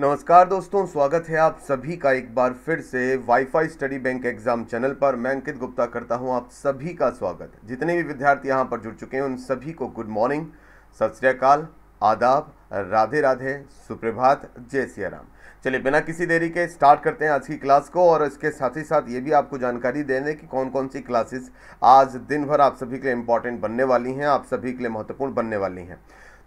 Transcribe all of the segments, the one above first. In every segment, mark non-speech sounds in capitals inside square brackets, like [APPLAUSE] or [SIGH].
नमस्कार दोस्तों स्वागत है आप सभी का एक बार फिर से WiFi study bank exam channel पर मैं अंकित गुप्ता करता हूं आप सभी का स्वागत जितने भी विद्यार्थी यहां पर जुड़ चुके हैं उन सभी को गुड मॉर्निंग सत श्रीकाल आदाब राधे राधे सुप्रभात जय सिया राम चलिए बिना किसी देरी के स्टार्ट करते हैं आज की क्लास को और इसके साथ ही साथ ये भी आपको जानकारी दे दें कि कौन कौन सी क्लासेस आज दिन भर आप सभी के लिए इंपॉर्टेंट बनने वाली हैं आप सभी के लिए महत्वपूर्ण बनने वाली हैं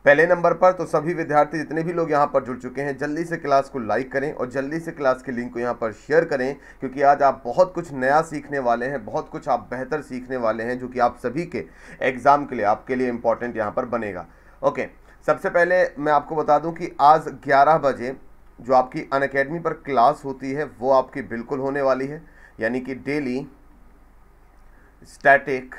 पहले नंबर पर तो सभी विद्यार्थी जितने भी लोग यहाँ पर जुड़ चुके हैं जल्दी से क्लास को लाइक करें और जल्दी से क्लास के लिंक को यहाँ पर शेयर करें क्योंकि आज आप बहुत कुछ नया सीखने वाले हैं बहुत कुछ आप बेहतर सीखने वाले हैं जो कि आप सभी के एग्ज़ाम के लिए आपके लिए इंपॉर्टेंट यहाँ पर बनेगा ओके सबसे पहले मैं आपको बता दूँ कि आज ग्यारह बजे जो आपकी अन पर क्लास होती है वो आपकी बिल्कुल होने वाली है यानी कि डेली स्टैटिक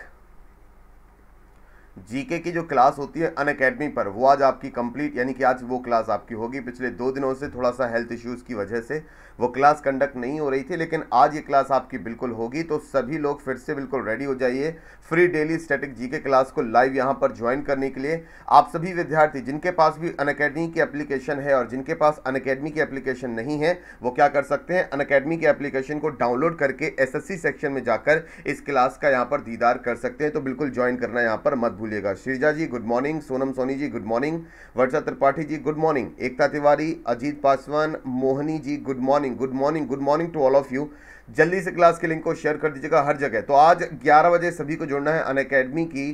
जीके की जो क्लास होती है अन अकेडमी पर वो आज आपकी कंप्लीट यानी कि आज वो क्लास आपकी होगी पिछले दो दिनों से थोड़ा सा हेल्थ इश्यूज़ की वजह से वो क्लास कंडक्ट नहीं हो रही थी लेकिन आज ये क्लास आपकी बिल्कुल होगी तो सभी लोग फिर से बिल्कुल रेडी हो जाइए फ्री डेली स्टैटिक जी के क्लास को लाइव यहाँ पर ज्वाइन करने के लिए आप सभी विद्यार्थी जिनके पास भी अन की एप्लीकेशन है और जिनके पास अन की एप्लीकेशन नहीं है वो क्या कर सकते हैं अन की एप्लीकेशन को डाउनलोड करके एस सेक्शन में जाकर इस क्लास का यहाँ पर दीदार कर सकते हैं तो बिल्कुल ज्वाइन करना यहाँ पर मत भूलिएगा Shreeja ji good morning Sonam Soni ji good morning Varsha Tripathi ji good morning Ekta Tiwari Ajit Paswan Mohini ji good morning morning good morning good morning to all of you जल्दी से क्लास के लिंक को शेयर कर दीजिएगा हर जगह तो आज 11 बजे सभी को जुड़ना है अन अकेडमी की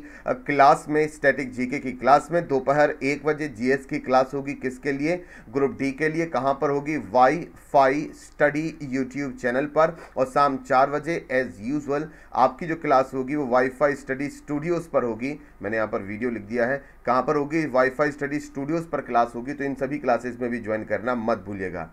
क्लास में स्टैटिक जीके की क्लास में दोपहर एक बजे जीएस की क्लास होगी किसके लिए ग्रुप डी के लिए कहां पर होगी WiFi study YouTube channel पर और शाम चार बजे एज यूजल आपकी जो क्लास होगी वो वाई स्टडी स्टूडियोज़ पर होगी मैंने यहाँ पर वीडियो लिख दिया है कहाँ पर होगी वाई स्टडी स्टूडियोज़ पर क्लास होगी तो इन सभी क्लासेस में भी ज्वाइन करना मत भूलिएगा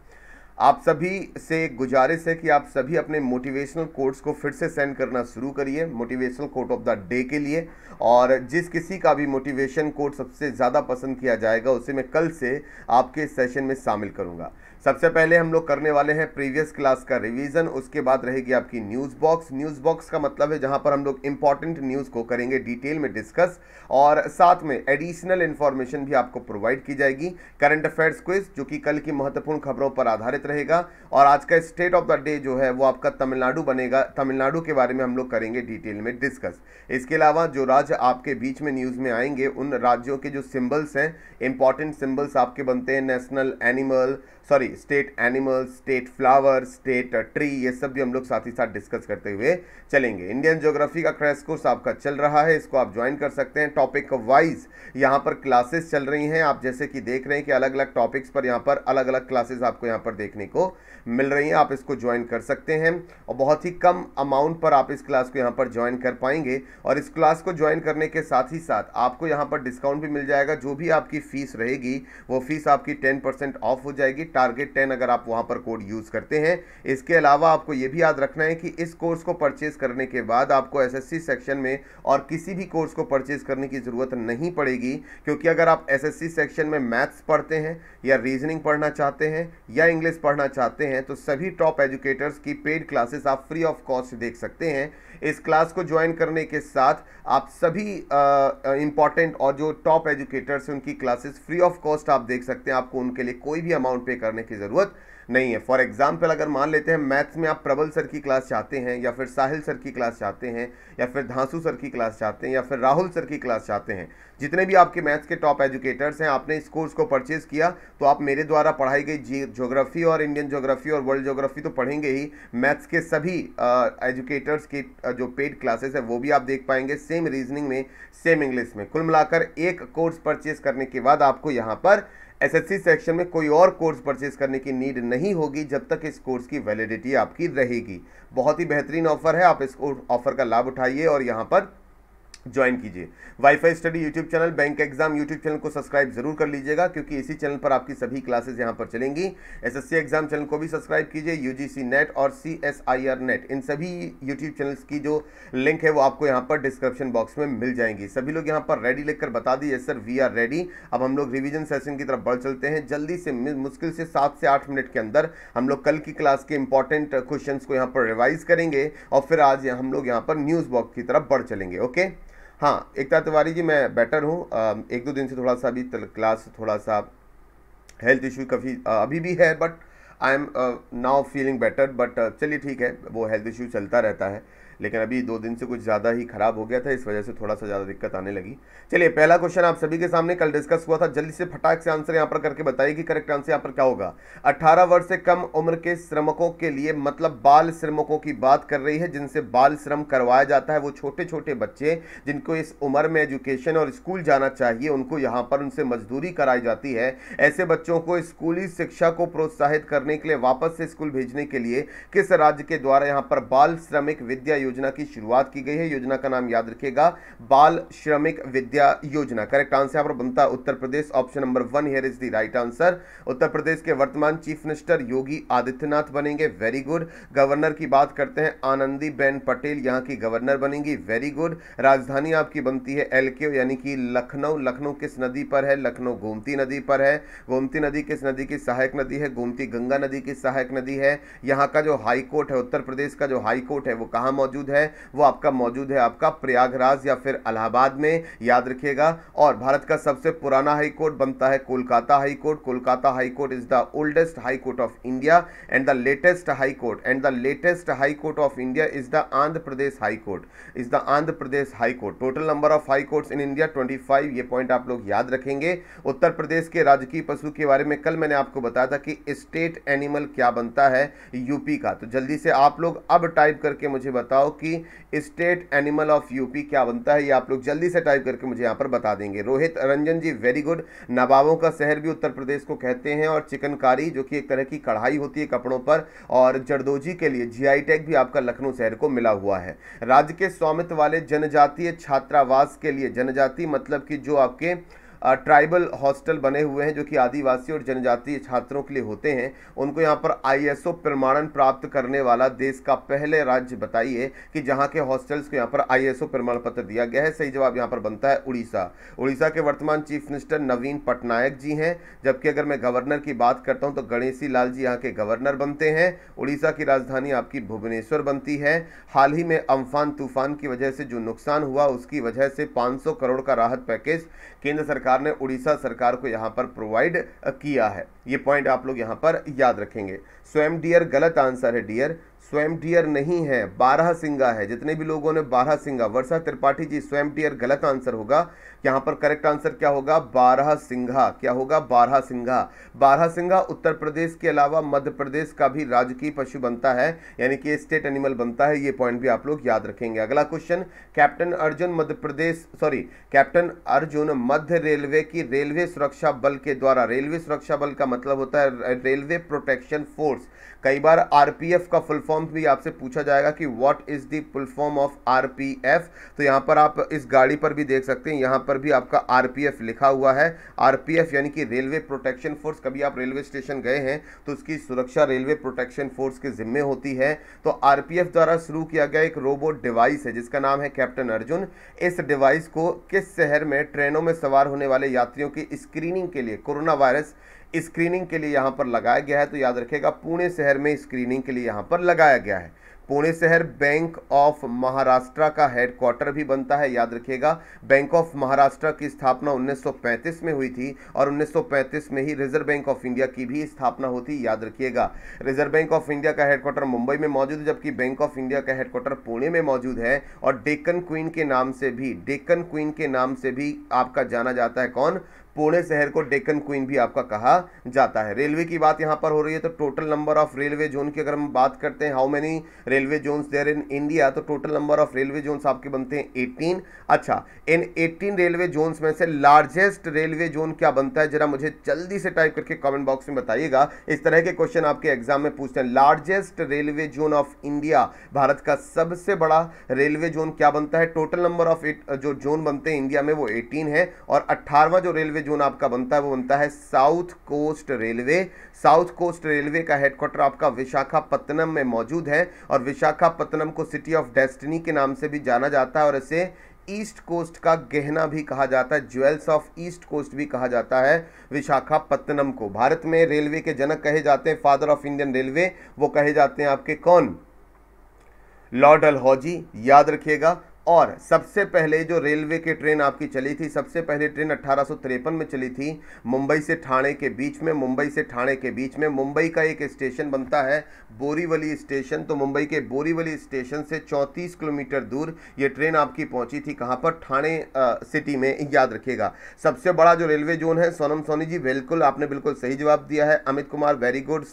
आप सभी से गुजारिश है कि आप सभी अपने मोटिवेशनल कोट्स को फिर से सेंड करना शुरू करिए motivational quote of the day के लिए और जिस किसी का भी मोटिवेशन कोट सबसे ज़्यादा पसंद किया जाएगा उसे मैं कल से आपके सेशन में शामिल करूँगा सबसे पहले हम लोग करने वाले हैं प्रीवियस क्लास का रिवीजन उसके बाद रहेगी आपकी न्यूज़ बॉक्स न्यूज़ बॉक्स का मतलब है जहां पर हम लोग इंपॉर्टेंट न्यूज़ को करेंगे डिटेल में डिस्कस और साथ में एडिशनल इन्फॉर्मेशन भी आपको प्रोवाइड की जाएगी करंट अफेयर्स क्विज जो कि कल की महत्वपूर्ण खबरों पर आधारित रहेगा और आज का स्टेट ऑफ द डे जो है वो आपका तमिलनाडु बनेगा तमिलनाडु के बारे में हम लोग करेंगे डिटेल में डिस्कस इसके अलावा जो राज्य आपके बीच में न्यूज़ में आएंगे उन राज्यों के जो सिम्बल्स हैं इंपॉर्टेंट सिम्बल्स आपके बनते हैं national animal sorry state animal state flower state tree ये सब भी हम लोग साथ ही साथ डिस्कस करते हुए चलेंगे इंडियन ज्योग्राफी का क्रैश कोर्स आपका चल रहा है इसको आप ज्वाइन कर सकते हैं टॉपिक वाइज यहाँ पर क्लासेस चल रही हैं आप जैसे कि देख रहे हैं कि अलग अलग टॉपिक्स पर यहाँ पर अलग अलग क्लासेस आपको यहाँ पर देखने को मिल रही हैं आप इसको ज्वाइन कर सकते हैं और बहुत ही कम अमाउंट पर आप इस क्लास को यहाँ पर ज्वाइन कर पाएंगे और इस क्लास को ज्वाइन करने के साथ ही साथ आपको यहाँ पर डिस्काउंट भी मिल जाएगा जो भी आपकी फ़ीस रहेगी वो फीस आपकी टेन ऑफ हो जाएगी टारगेट टेन अगर आप वहाँ पर कोड यूज़ करते हैं इसके अलावा आपको ये भी याद रखना है कि इस कोर्स को परचेज़ करने के बाद आपको एसएससी सेक्शन में और किसी भी कोर्स को परचेज़ करने की ज़रूरत नहीं पड़ेगी क्योंकि अगर आप एसएससी सेक्शन में मैथ्स पढ़ते हैं या रीजनिंग पढ़ना चाहते हैं या इंग्लिश पढ़ना चाहते हैं तो सभी टॉप एजुकेटर्स की पेड क्लासेस आप फ्री ऑफ कॉस्ट देख सकते हैं इस क्लास को ज्वाइन करने के साथ आप सभी इंपॉर्टेंट और जो टॉप एजुकेटर्स हैं उनकी क्लासेस फ्री ऑफ कॉस्ट आप देख सकते हैं आपको उनके लिए कोई भी अमाउंट पे करने की ज़रूरत नहीं है फॉर एग्जाम्पल अगर मान लेते हैं मैथ्स में आप प्रबल सर की क्लास चाहते हैं या फिर साहिल सर की क्लास चाहते हैं या फिर धांसू सर की क्लास चाहते हैं या फिर राहुल सर की क्लास चाहते हैं जितने भी आपके मैथ्स के टॉप एजुकेटर्स हैं आपने इस कोर्स को परचेज़ किया तो आप मेरे द्वारा पढ़ाई गई जी जोग्राफ़ी और इंडियन जोग्राफ़ी और वर्ल्ड जोग्राफ़ी तो पढ़ेंगे ही मैथ्स के सभी एजुकेटर्स के जो पेड क्लासेस है वो भी आप देख पाएंगे सेम रीजनिंग में सेम इंग्लिश में कुल मिलाकर एक कोर्स परचेज करने के बाद आपको यहाँ पर एसएससी सेक्शन में कोई और कोर्स परचेज करने की नीड नहीं होगी जब तक इस कोर्स की वैलिडिटी आपकी रहेगी बहुत ही बेहतरीन ऑफर है आप इस ऑफर का लाभ उठाइए और यहाँ पर ज्वाइन कीजिए WiFi study YouTube channel bank exam YouTube channel को सब्सक्राइब जरूर कर लीजिएगा क्योंकि इसी चैनल पर आपकी सभी क्लासेस यहाँ पर चलेंगी एसएससी एग्जाम चैनल को भी सब्सक्राइब कीजिए यूजीसी नेट और सी नेट इन सभी यूट्यूब चैनल्स की जो लिंक है वो आपको यहाँ पर डिस्क्रिप्शन बॉक्स में मिल जाएंगी सभी लोग यहाँ पर रेडी लिखकर बता दीजिए सर वी आर रेडी अब हम लोग रिविजन सेशन की तरफ बढ़ चलते हैं जल्दी से मुश्किल से सात से आठ मिनट के अंदर हम लोग कल की क्लास के इंपॉर्टेंट क्वेश्चन को यहाँ पर रिवाइज करेंगे और फिर आज हम लोग यहाँ पर न्यूज़ बॉक्स की तरफ बढ़ चलेंगे ओके हाँ एकता तिवारी जी मैं बेटर हूँ एक दो दिन से थोड़ा सा अभी क्लास थोड़ा सा हेल्थ इशू काफ़ी अभी भी है but I am now feeling better but चलिए ठीक है वो हेल्थ इशू चलता रहता है लेकिन अभी दो दिन से कुछ ज़्यादा ही खराब हो गया था इस वजह से थोड़ा सा ज़्यादा दिक्कत आने लगी चलिए पहला क्वेश्चन आप सभी के सामने कल डिस्कस हुआ था जल्दी से फटाक से आंसर यहाँ पर करके बताइए कि करेक्ट आंसर यहाँ पर क्या होगा अट्ठारह वर्ष से कम उम्र के श्रमिकों के लिए मतलब बाल श्रमिकों की बात कर रही है जिनसे बाल श्रम करवाया जाता है वो छोटे छोटे बच्चे जिनको इस उम्र में एजुकेशन और स्कूल जाना चाहिए उनको यहाँ पर उनसे मजदूरी कराई जाती है ऐसे बच्चों को स्कूली शिक्षा को प्रोत्साहित करने के लिए वापस से स्कूल भेजने के लिए किस राज्य के द्वारा यहाँ पर बाल श्रमिक विद्या योजना की शुरुआत की गई है योजना का नाम याद रखिएगा बाल श्रमिक विद्या योजना करेक्ट आंसर यहां पर बनता है Uttar Pradesh option number one here is the right answer Uttar Pradesh के वर्तमान चीफ मिनिस्टर योगी आदित्यनाथ बनेंगे वेरी गुड गवर्नर की बात करते हैं आनंदी बेन पटेल यहां की गवर्नर बनेंगी वेरी गुड राजधानी आपकी बनती है एल यानी कि लखनऊ लखनऊ किस नदी पर है लखनऊ गोमती नदी पर है गोमती नदी किस नदी की सहायक नदी है गोमती गंगा नदी की सहायक नदी है यहाँ का जो हाईकोर्ट है उत्तर प्रदेश का जो हाईकोर्ट है वो कहां मौजूद मौजूद है वो आपका मौजूद है आपका प्रयागराज या फिर अलाहाबाद में याद रखिएगा और भारत का सबसे पुराना हाई कोर्ट बनता है Kolkata high court Kolkata high court is the oldest high court of India and the latest high court and the latest high court of India is the Andhra Pradesh high court is the Andhra Pradesh high court total number of high courts in India twenty ये point आप लोग याद रखेंगे उत्तर प्रदेश के राजकीय पशु के बारे में कल मैंने आपको बताया था कि स्टेट एनिमल क्या बनता है यूपी का तो जल्दी से आप लोग अब टाइप करके मुझे बताओ कि स्टेट एनिमल ऑफ यूपी क्या बनता है ये आप लोग जल्दी से टाइप करके मुझे यहाँ पर बता देंगे रोहित रंजन जी वेरी गुड नवाबों का शहर भी उत्तर प्रदेश को कहते हैं और चिकनकारी जो कि एक तरह की कढ़ाई होती है कपड़ों पर और जरदोजी के लिए जी टैग भी आपका लखनऊ शहर को मिला हुआ है राज्य के स्वामित्व वाले जनजातीय छात्रावास के लिए जनजाति मतलब कि जो आपके ट्राइबल हॉस्टल बने हुए हैं जो कि आदिवासी और जनजातीय छात्रों के लिए होते हैं उनको यहाँ पर आईएसओ प्रमाणन प्राप्त करने वाला देश का पहले राज्य बताइए कि जहाँ के हॉस्टल्स को यहाँ पर आईएसओ प्रमाण पत्र दिया गया है सही जवाब यहाँ पर बनता है उड़ीसा उड़ीसा के वर्तमान चीफ मिनिस्टर नवीन पटनायक जी हैं जबकि अगर मैं गवर्नर की बात करता हूँ तो गणेशी लाल जी यहाँ के गवर्नर बनते हैं उड़ीसा की राजधानी आपकी भुवनेश्वर बनती है हाल ही में अम्फान तूफान की वजह से जो नुकसान हुआ उसकी वजह से पाँच करोड़ का राहत पैकेज केंद्र सरकार सरकार ने उड़ीसा सरकार को यहाँ पर प्रोवाइड किया है ये पॉइंट आप लोग यहाँ पर याद रखेंगे स्वयं डियर गलत आंसर है डियर स्वयं डियर नहीं है बारह सिंगा है जितने भी लोगों ने बारह सिंगा वर्षा त्रिपाठी जी स्वयं डियर गलत आंसर होगा यहाँ पर करेक्ट आंसर क्या होगा बारह सिंघा क्या होगा बारह सिंघा बारह सिंघा उत्तर प्रदेश के अलावा मध्य प्रदेश का भी राजकीय पशु बनता है यानी कि स्टेट एनिमल बनता है ये पॉइंट भी आप लोग याद रखेंगे अगला question captain Arjun Madhya Pradesh sorry captain Arjun मध्य रेलवे की रेलवे सुरक्षा बल के द्वारा रेलवे सुरक्षा बल का मतलब होता है रेलवे प्रोटेक्शन फोर्स कई बार आरपीएफ का फुल फॉर्म भी आपसे पूछा जाएगा कि what is the full form of RPF तो यहाँ पर आप इस गाड़ी पर भी देख सकते हैं यहाँ पर भी आपका आरपीएफ लिखा हुआ है आरपीएफ यानी कि रेलवे प्रोटेक्शन फोर्स कभी आप रेलवे स्टेशन गए हैं तो उसकी सुरक्षा रेलवे प्रोटेक्शन फोर्स के जिम्मे होती है तो आर द्वारा शुरू किया गया एक रोबोट डिवाइस है जिसका नाम है कैप्टन अर्जुन इस डिवाइस को किस शहर में ट्रेनों में सवार होने वाले यात्रियों की स्क्रीनिंग के लिए कोरोना वायरस स्क्रीनिंग के लिए यहाँ पर लगाया गया है तो याद रखेगा पुणे शहर में स्क्रीनिंग के लिए यहाँ पर लगाया गया है पुणे शहर बैंक ऑफ महाराष्ट्र का हेडक्वार्टर भी बनता है याद रखिएगा बैंक ऑफ महाराष्ट्र की स्थापना 1935 में हुई थी और 1935 में ही रिजर्व बैंक ऑफ इंडिया की भी स्थापना होती याद रखिएगा रिजर्व बैंक ऑफ इंडिया का हेडक्वार्टर मुंबई में मौजूद है जबकि बैंक ऑफ इंडिया का हेडक्वार्टर पुणे में मौजूद है और डेक्कन क्वीन के नाम से भी डेक्कन क्वीन के नाम से भी आपका जाना जाता है कौन पुणे शहर को डेकन क्वीन भी आपका कहा जाता है रेलवे की बात यहां पर हो रही है तो total number of railway zone की अगर हम बात करते हैं how many railway zones there in India तो total number of railway zones आपके बनते हैं 18 अच्छा इन 18 रेलवे जोन्स में से लार्जेस्ट रेलवे जोन क्या बनता है जरा मुझे जल्दी से टाइप करके कॉमेंट बॉक्स में बताइएगा इस तरह के क्वेश्चन आपके एग्जाम में पूछते हैं largest railway zone of India Bharat का सबसे बड़ा रेलवे जोन क्या बनता है टोटल नंबर ऑफ जो जोन बनते हैं इंडिया में वो एटीन है और अट्ठारवा जो रेलवे रेलवे जोन आपका बनता है वो बनता है south coast railway south coast railway का हेडक्वार्टर आपका विशाखापत्तनम में मौजूद है और विशाखापत्तनम को सिटी ऑफ डेस्टिनी के नाम से भी जाना जाता है और इसे ईस्ट कोस्ट का गहना भी कहा जाता है ज्वेल्स ऑफ ईस्ट कोस्ट भी कहा जाता है विशाखापत्तनम को भारत में रेलवे के जनक कहे जाते हैं फादर ऑफ इंडियन रेलवे वो कहे जाते हैं आपके कौन लॉर्ड अलहौजी याद रखिएगा और सबसे पहले जो रेलवे की ट्रेन आपकी चली थी सबसे पहले ट्रेन अट्ठारह में चली थी मुंबई से ठाणे के बीच में मुंबई से ठाणे के बीच में मुंबई का एक स्टेशन बनता है बोरीवली स्टेशन तो मुंबई के बोरीवली स्टेशन से 34 किलोमीटर दूर ये ट्रेन आपकी पहुंची थी कहाँ पर ठाणे सिटी में याद रखिएगा सबसे बड़ा जो रेलवे जोन है सोनम सोनी जी बिल्कुल आपने बिल्कुल सही जवाब दिया है अमित कुमार वेरी गुड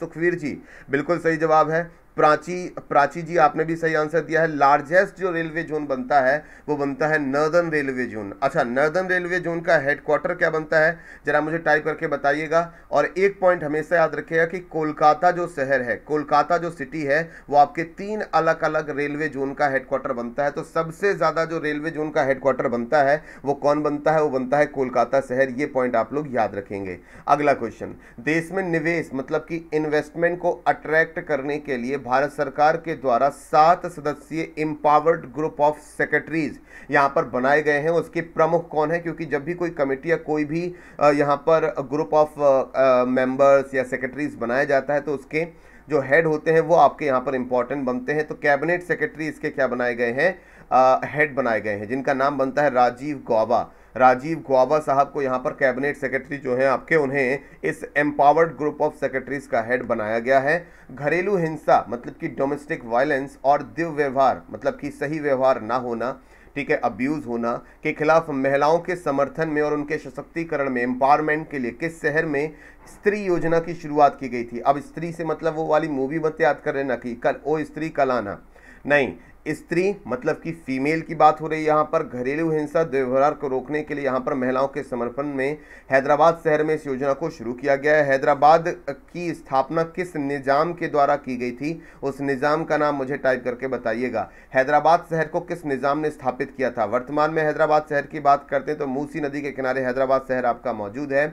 सुखवीर जी बिल्कुल सही जवाब है प्राची प्राची जी आपने भी सही आंसर दिया है लार्जेस्ट जो रेलवे जोन बनता है वो बनता है नर्दर्न रेलवे जोन अच्छा नर्दर्न रेलवे जोन का हेडक्वार्टर क्या बनता है जरा मुझे टाइप करके बताइएगा और एक पॉइंट हमेशा याद रखिएगा कि कोलकाता जो शहर है कोलकाता जो सिटी है वो आपके तीन अलग अलग रेलवे जोन का हेडक्वार्टर बनता है तो सबसे ज़्यादा जो रेलवे जोन का हेडक्वार्टर बनता है वो कौन बनता है वो बनता है कोलकाता शहर ये पॉइंट आप लोग याद रखेंगे अगला क्वेश्चन देश में निवेश मतलब कि इन्वेस्टमेंट को अट्रैक्ट करने के लिए भारत सरकार के द्वारा सात सदस्यीय इम्पावर्ड ग्रुप ऑफ सेक्रेटरीज यहाँ पर बनाए गए हैं उसके प्रमुख कौन है क्योंकि जब भी कोई कमेटी या कोई भी यहाँ पर ग्रुप ऑफ मेंबर्स या सेक्रेटरीज बनाया जाता है तो उसके जो हेड होते हैं वो आपके यहाँ पर इंपॉर्टेंट बनते हैं तो कैबिनेट सेक्रेटरी इसके क्या बनाए गए हैं हेड बनाए गए हैं जिनका नाम बनता है राजीव गौबा राजीव गुआवा साहब को यहाँ पर कैबिनेट सेक्रेटरी जो हैं आपके उन्हें इस एम्पावर्ड ग्रुप ऑफ सेक्रेटरीज का हेड बनाया गया है घरेलू हिंसा मतलब कि डोमेस्टिक वायलेंस और दुर्व्यवहार मतलब कि सही व्यवहार ना होना ठीक है अब्यूज़ होना के खिलाफ महिलाओं के समर्थन में और उनके सशक्तिकरण में एम्पावरमेंट के लिए किस शहर में स्त्री योजना की शुरुआत की गई थी अब स्त्री से मतलब वो वाली मूवी मत याद कर रहे ना कि कल ओ स्त्री कल आना नहीं स्त्री मतलब कि फीमेल की बात हो रही है यहाँ पर घरेलू हिंसा दुर्व्यवहार को रोकने के लिए यहाँ पर महिलाओं के समर्पण में हैदराबाद शहर में इस योजना को शुरू किया गया है हैदराबाद की स्थापना किस निज़ाम के द्वारा की गई थी उस निज़ाम का नाम मुझे टाइप करके बताइएगा हैदराबाद शहर को किस निज़ाम ने स्थापित किया था वर्तमान में हैदराबाद शहर की बात करते हैं तो मूसी नदी के किनारे हैदराबाद शहर आपका मौजूद है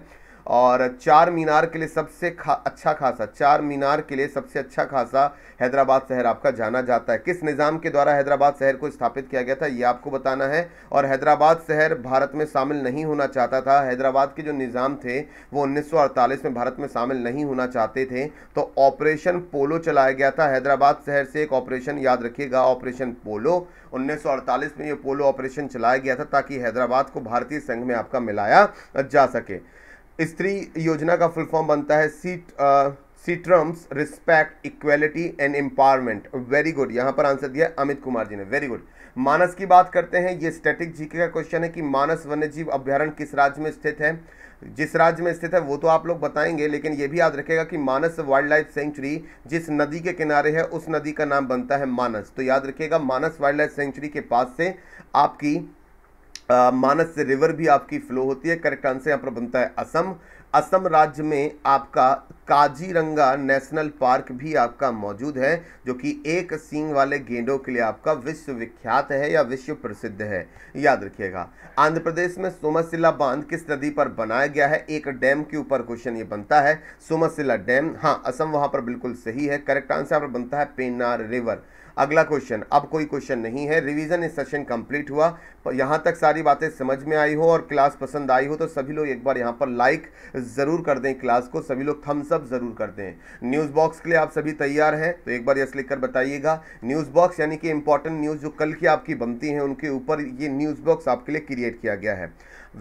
और चार मीनार के लिए सबसे खा अच्छा खासा चार मीनार के लिए सबसे अच्छा खासा हैदराबाद शहर आपका जाना जाता है किस निज़ाम के द्वारा हैदराबाद शहर को स्थापित किया गया था ये आपको बताना है और हैदराबाद शहर भारत में शामिल नहीं होना चाहता था हैदराबाद के जो निज़ाम थे वो उन्नीस में भारत में शामिल नहीं होना चाहते थे तो ऑपरेशन पोलो चलाया गया था हैदराबाद शहर से एक ऑपरेशन याद रखिएगा ऑपरेशन पोलो उन्नीस में ये पोलो ऑपरेशन चलाया गया था ताकि हैदराबाद को भारतीय संघ में आपका मिलाया जा सके स्त्री योजना का फुल फॉर्म बनता है सीट सीट्रम्स respect equality and empowerment very good यहाँ पर आंसर दिया अमित कुमार जी ने वेरी गुड मानस की बात करते हैं ये स्टैटिक जीके का क्वेश्चन है कि मानस वन्यजीव अभ्यारण किस राज्य में स्थित है जिस राज्य में स्थित है वो तो आप लोग बताएंगे लेकिन ये भी याद रखेगा कि मानस वाइल्ड लाइफ सेंचुरी जिस नदी के किनारे है उस नदी का नाम बनता है मानस तो याद रखिएगा मानस वाइल्ड लाइफ सेंचुरी के पास से आपकी आ, मानस रिवर भी आपकी फ्लो होती है करेक्ट आंसर यहाँ पर बनता है असम असम राज्य में आपका काजीरंगा नेशनल पार्क भी आपका मौजूद है जो कि एक सींग वाले गेंडों के लिए आपका विश्व विख्यात है या विश्व प्रसिद्ध है याद रखिएगा आंध्र प्रदेश में सोमसिला बांध किस नदी पर बनाया गया है एक डैम के ऊपर क्वेश्चन ये बनता है सोमसिला डैम हाँ असम वहां पर बिल्कुल सही है करेक्ट आंसर यहाँ पर बनता है पेनार रिवर अगला क्वेश्चन अब कोई क्वेश्चन नहीं है रिवीजन सेशन कंप्लीट हुआ यहां तक सारी बातें समझ में आई हो और क्लास पसंद आई हो तो सभी लोग एक बार यहां पर लाइक ज़रूर कर दें क्लास को सभी लोग थम्स अप ज़रूर कर दें न्यूज़ बॉक्स के लिए आप सभी तैयार हैं तो एक बार यस लिखकर बताइएगा न्यूज़ बॉक्स यानी कि इंपॉर्टेंट न्यूज़ जो कल की आपकी बनती है उनके ऊपर ये न्यूज़ बॉक्स आपके लिए क्रिएट किया गया है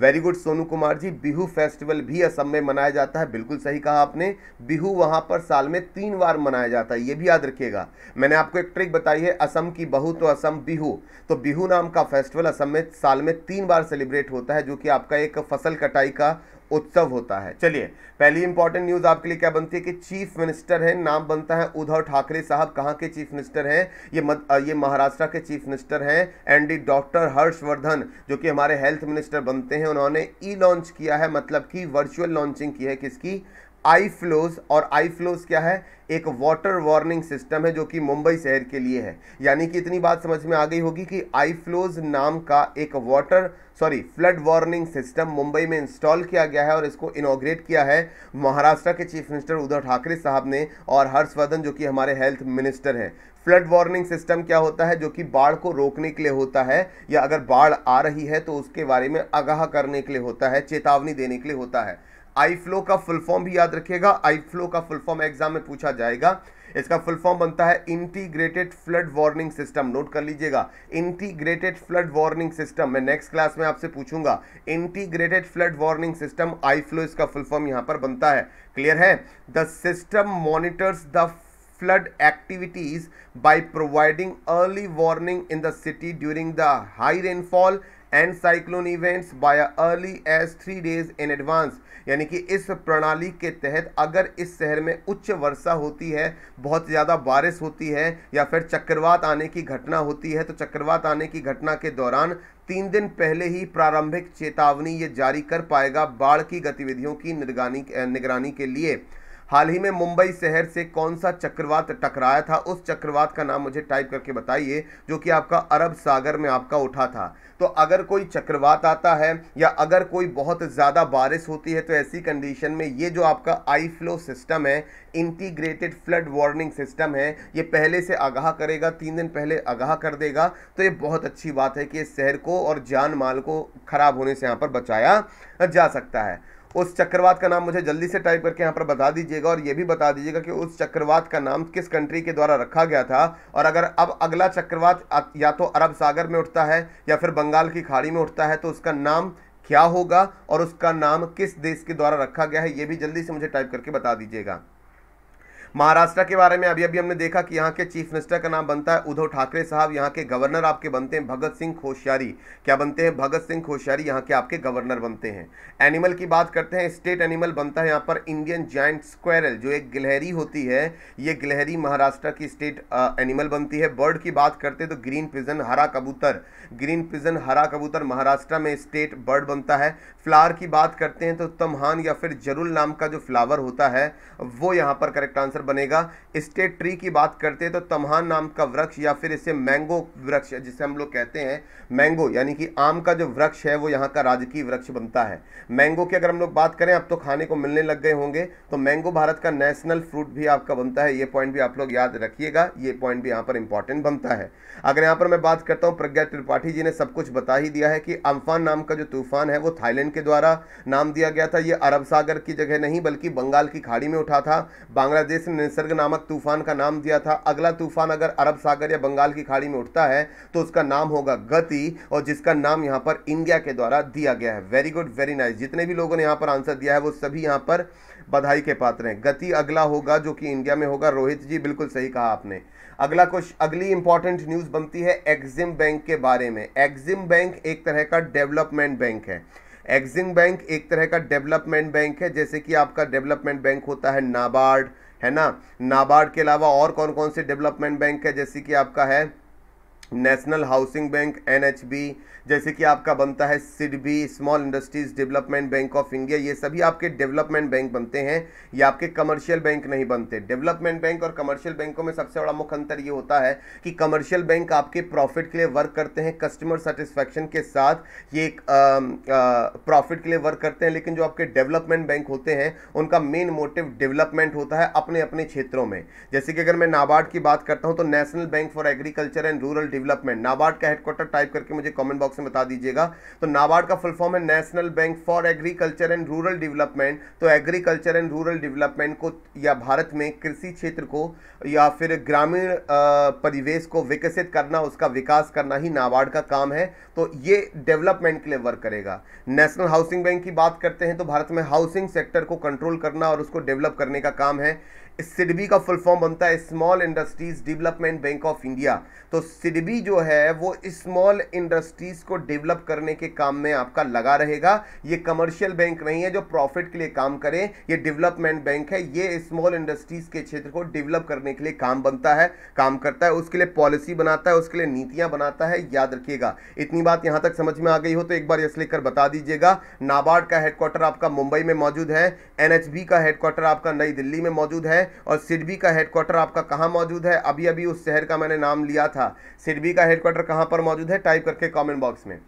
very good Sonu Kumar ji Bihu festival भी असम में मनाया जाता है बिल्कुल सही कहा आपने बिहू वहां पर साल में तीन बार मनाया जाता है ये भी याद रखिएगा मैंने आपको एक ट्रिक बताई है असम की बहू तो असम बिहू तो बिहू नाम का फेस्टिवल असम में साल में तीन बार सेलिब्रेट होता है जो कि आपका एक फसल कटाई का उत्सव होता है चलिए पहली इंपॉर्टेंट न्यूज आपके लिए क्या बनती है कि चीफ मिनिस्टर है नाम बनता है उद्धव ठाकरे साहब कहाँ के चीफ मिनिस्टर हैं ये मद, ये महाराष्ट्र के चीफ मिनिस्टर हैं एंडी डॉक्टर हर्षवर्धन जो कि हमारे हेल्थ मिनिस्टर बनते हैं उन्होंने ई लॉन्च किया है मतलब कि वर्चुअल लॉन्चिंग की है किसकी आई फ्लोज और आई फ्लोज क्या है एक वाटर वार्निंग सिस्टम है जो कि मुंबई शहर के लिए है यानी कि इतनी बात समझ में आ गई होगी कि आई फ्लोज नाम का एक water sorry flood warning system Mumbai में इंस्टॉल किया गया है और इसको इनोग्रेट किया है महाराष्ट्र के चीफ मिनिस्टर उद्धव ठाकरे साहब ने और हर्षवर्धन जो कि हमारे हेल्थ मिनिस्टर हैं फ्लड वार्निंग सिस्टम क्या होता है जो कि बाढ़ को रोकने के लिए होता है या अगर बाढ़ आ रही है तो उसके बारे में आगाह करने के लिए होता है चेतावनी देने के लिए होता है आई फ्लो का फुल फॉर्म भी याद रखिएगा आई फ्लो का फुल फॉर्म एग्जाम में पूछा जाएगा इसका फुल फॉर्म बनता है integrated flood warning system note कर लीजिएगा इंटीग्रेटेड फ्लड वार्निंग सिस्टम मैं नेक्स्ट क्लास में आपसे पूछूंगा integrated flood warning system I flow इसका फुल फॉर्म यहां पर बनता है क्लियर है the system monitors the flood activities by providing early warning in the city during the high rainfall and cyclone events by early as three days in advance यानी कि इस प्रणाली के तहत अगर इस शहर में उच्च वर्षा होती है बहुत ज़्यादा बारिश होती है या फिर चक्रवात आने की घटना होती है तो चक्रवात आने की घटना के दौरान तीन दिन पहले ही प्रारंभिक चेतावनी ये जारी कर पाएगा बाढ़ की गतिविधियों की निगरानी निगरानी के लिए हाल ही में मुंबई शहर से कौन सा चक्रवात टकराया था उस चक्रवात का नाम मुझे टाइप करके बताइए जो कि आपका अरब सागर में आपका उठा था तो अगर कोई चक्रवात आता है या अगर कोई बहुत ज़्यादा बारिश होती है तो ऐसी कंडीशन में ये जो आपका आई फ्लो सिस्टम है इंटीग्रेटेड फ्लड वार्निंग सिस्टम है ये पहले से आगाह करेगा तीन दिन पहले आगाह कर देगा तो ये बहुत अच्छी बात है कि इस शहर को और जान माल को ख़राब होने से यहाँ पर बचाया जा सकता है उस चक्रवात का नाम मुझे जल्दी से टाइप करके यहाँ पर बता दीजिएगा और ये भी बता दीजिएगा कि उस चक्रवात का नाम किस कंट्री के द्वारा रखा गया था और अगर अब अगला चक्रवात या तो अरब सागर में उठता है या फिर बंगाल की खाड़ी में उठता है तो उसका नाम क्या होगा और उसका नाम किस देश के द्वारा रखा गया है ये भी जल्दी से मुझे टाइप करके बता दीजिएगा महाराष्ट्र के बारे में अभी अभी हमने देखा कि यहाँ के चीफ मिनिस्टर का नाम बनता है उद्धव ठाकरे साहब यहाँ के गवर्नर आपके बनते हैं भगत सिंह कोश्यारी क्या बनते हैं भगत सिंह कोश्यारी यहाँ के आपके गवर्नर बनते हैं एनिमल की बात करते हैं स्टेट एनिमल बनता है यहाँ पर इंडियन जॉइंट स्क्वेरल जो एक गिलहरी होती है ये गिलहरी महाराष्ट्र की स्टेट एनिमल बनती है बर्ड की बात करते हैं तो ग्रीन पिजन हरा कबूतर ग्रीन पिजन हरा कबूतर महाराष्ट्र में स्टेट बर्ड बनता है फ्लावर की बात करते हैं तो तमहान या फिर जरूल नाम का जो फ्लावर होता है वो यहाँ पर करेक्ट आंसर बेहतर बनेगा स्टेट ट्री की बात करते हैं तो तमहान नाम का वृक्ष या फिर इसे मैंगो वृक्ष जिसे हम लोग कहते हैं मैंगो यानी कि आम का जो वृक्ष है वो यहाँ का राजकीय वृक्ष बनता है मैंगो की अगर हम लोग बात करें अब तो खाने को मिलने लग गए होंगे तो मैंगो भारत का नेशनल फ्रूट भी आपका बनता है ये पॉइंट भी आप लोग याद रखिएगा ये पॉइंट भी यहाँ पर इंपॉर्टेंट बनता है अगर यहाँ पर मैं बात करता हूँ प्रज्ञा त्रिपाठी जी ने सब कुछ बता ही दिया है कि अम्फान नाम का जो तूफान है वो थाईलैंड के द्वारा नाम दिया गया था ये अरब सागर की जगह नहीं बल्कि बंगाल की खाड़ी में उठा था बांग्लादेश कृष्ण ने सर्ग नामक तूफान का नाम दिया था अगला तूफान अगर अरब सागर या बंगाल की खाड़ी में उठता है तो उसका नाम होगा गति और जिसका नाम यहां पर इंडिया के द्वारा दिया गया है वेरी गुड वेरी नाइस जितने भी लोगों ने यहां पर आंसर दिया है वो सभी यहां पर बधाई के पात्र हैं गति अगला होगा जो कि इंडिया में होगा रोहित जी बिल्कुल सही कहा आपने अगला कुछ अगली इंपॉर्टेंट न्यूज़ बनती है एक्जिम बैंक के बारे में एक्जिम बैंक एक तरह का डेवलपमेंट बैंक है एक्जिम बैंक एक तरह का डेवलपमेंट बैंक है जैसे कि आपका डेवलपमेंट बैंक होता है नाबार्ड है ना नाबार्ड के अलावा और कौन कौन से डेवलपमेंट बैंक है जैसे कि आपका है नेशनल हाउसिंग बैंक एनएचबी जैसे कि आपका बनता है SIDBI small industries development bank of India ये सभी आपके डेवलपमेंट बैंक बनते हैं ये आपके कमर्शियल बैंक नहीं बनते डेवलपमेंट बैंक और कमर्शियल बैंकों में सबसे बड़ा मुख्य अंतर ये होता है कि कमर्शियल बैंक आपके प्रॉफिट के लिए वर्क करते हैं कस्टमर सेटिस्फैक्शन के साथ ये एक प्रॉफिट के लिए वर्क करते हैं लेकिन जो आपके डेवलपमेंट बैंक होते हैं उनका मेन मोटिव डेवलपमेंट होता है अपने अपने क्षेत्रों में जैसे कि अगर मैं नाबार्ड की बात करता हूँ तो national bank for agriculture and rural development NABARD का हेडक्वार्टर टाइप करके मुझे कमेंट बॉक्स में बता दीजिएगा तो नाबार्ड का फुल फॉर्म है national bank for agriculture and rural development तो एग्रीकल्चर एंड रूरल डेवलपमेंट को या भारत में कृषि क्षेत्र को या फिर ग्रामीण परिवेश को विकसित करना उसका विकास करना ही नाबार्ड का काम है तो ये डेवलपमेंट के लिए वर्क करेगा नेशनल हाउसिंग बैंक की बात करते हैं तो भारत में हाउसिंग सेक्टर को कंट्रोल करना और उसको डेवलप करने का काम है सिडबी का फुल फॉर्म बनता है small industries development bank of India तो सिडबी जो है वो स्मॉल इंडस्ट्रीज को डेवलप करने के काम में आपका लगा रहेगा ये कमर्शियल बैंक नहीं है जो प्रॉफिट के लिए काम करे ये डेवलपमेंट बैंक है ये स्मॉल इंडस्ट्रीज के क्षेत्र को डेवलप करने के लिए काम बनता है काम करता है उसके लिए पॉलिसी बनाता है उसके लिए नीतियां बनाता है याद रखिएगा इतनी बात यहां तक समझ में आ गई हो तो एक बार इसलिए लेकर बता दीजिएगा नाबार्ड का हेडक्वार्टर आपका मुंबई में मौजूद है एनएचबी का हेडक्वार्टर आपका नई दिल्ली में मौजूद है है और सिडबी का हेडक्वार्टर आपका कहाँ मौजूद है अभी अभी उस शहर का मैंने नाम लिया था सिडबी का हेडक्वार्टर कहाँ पर मौजूद है टाइप करके कॉमेंट बॉक्स में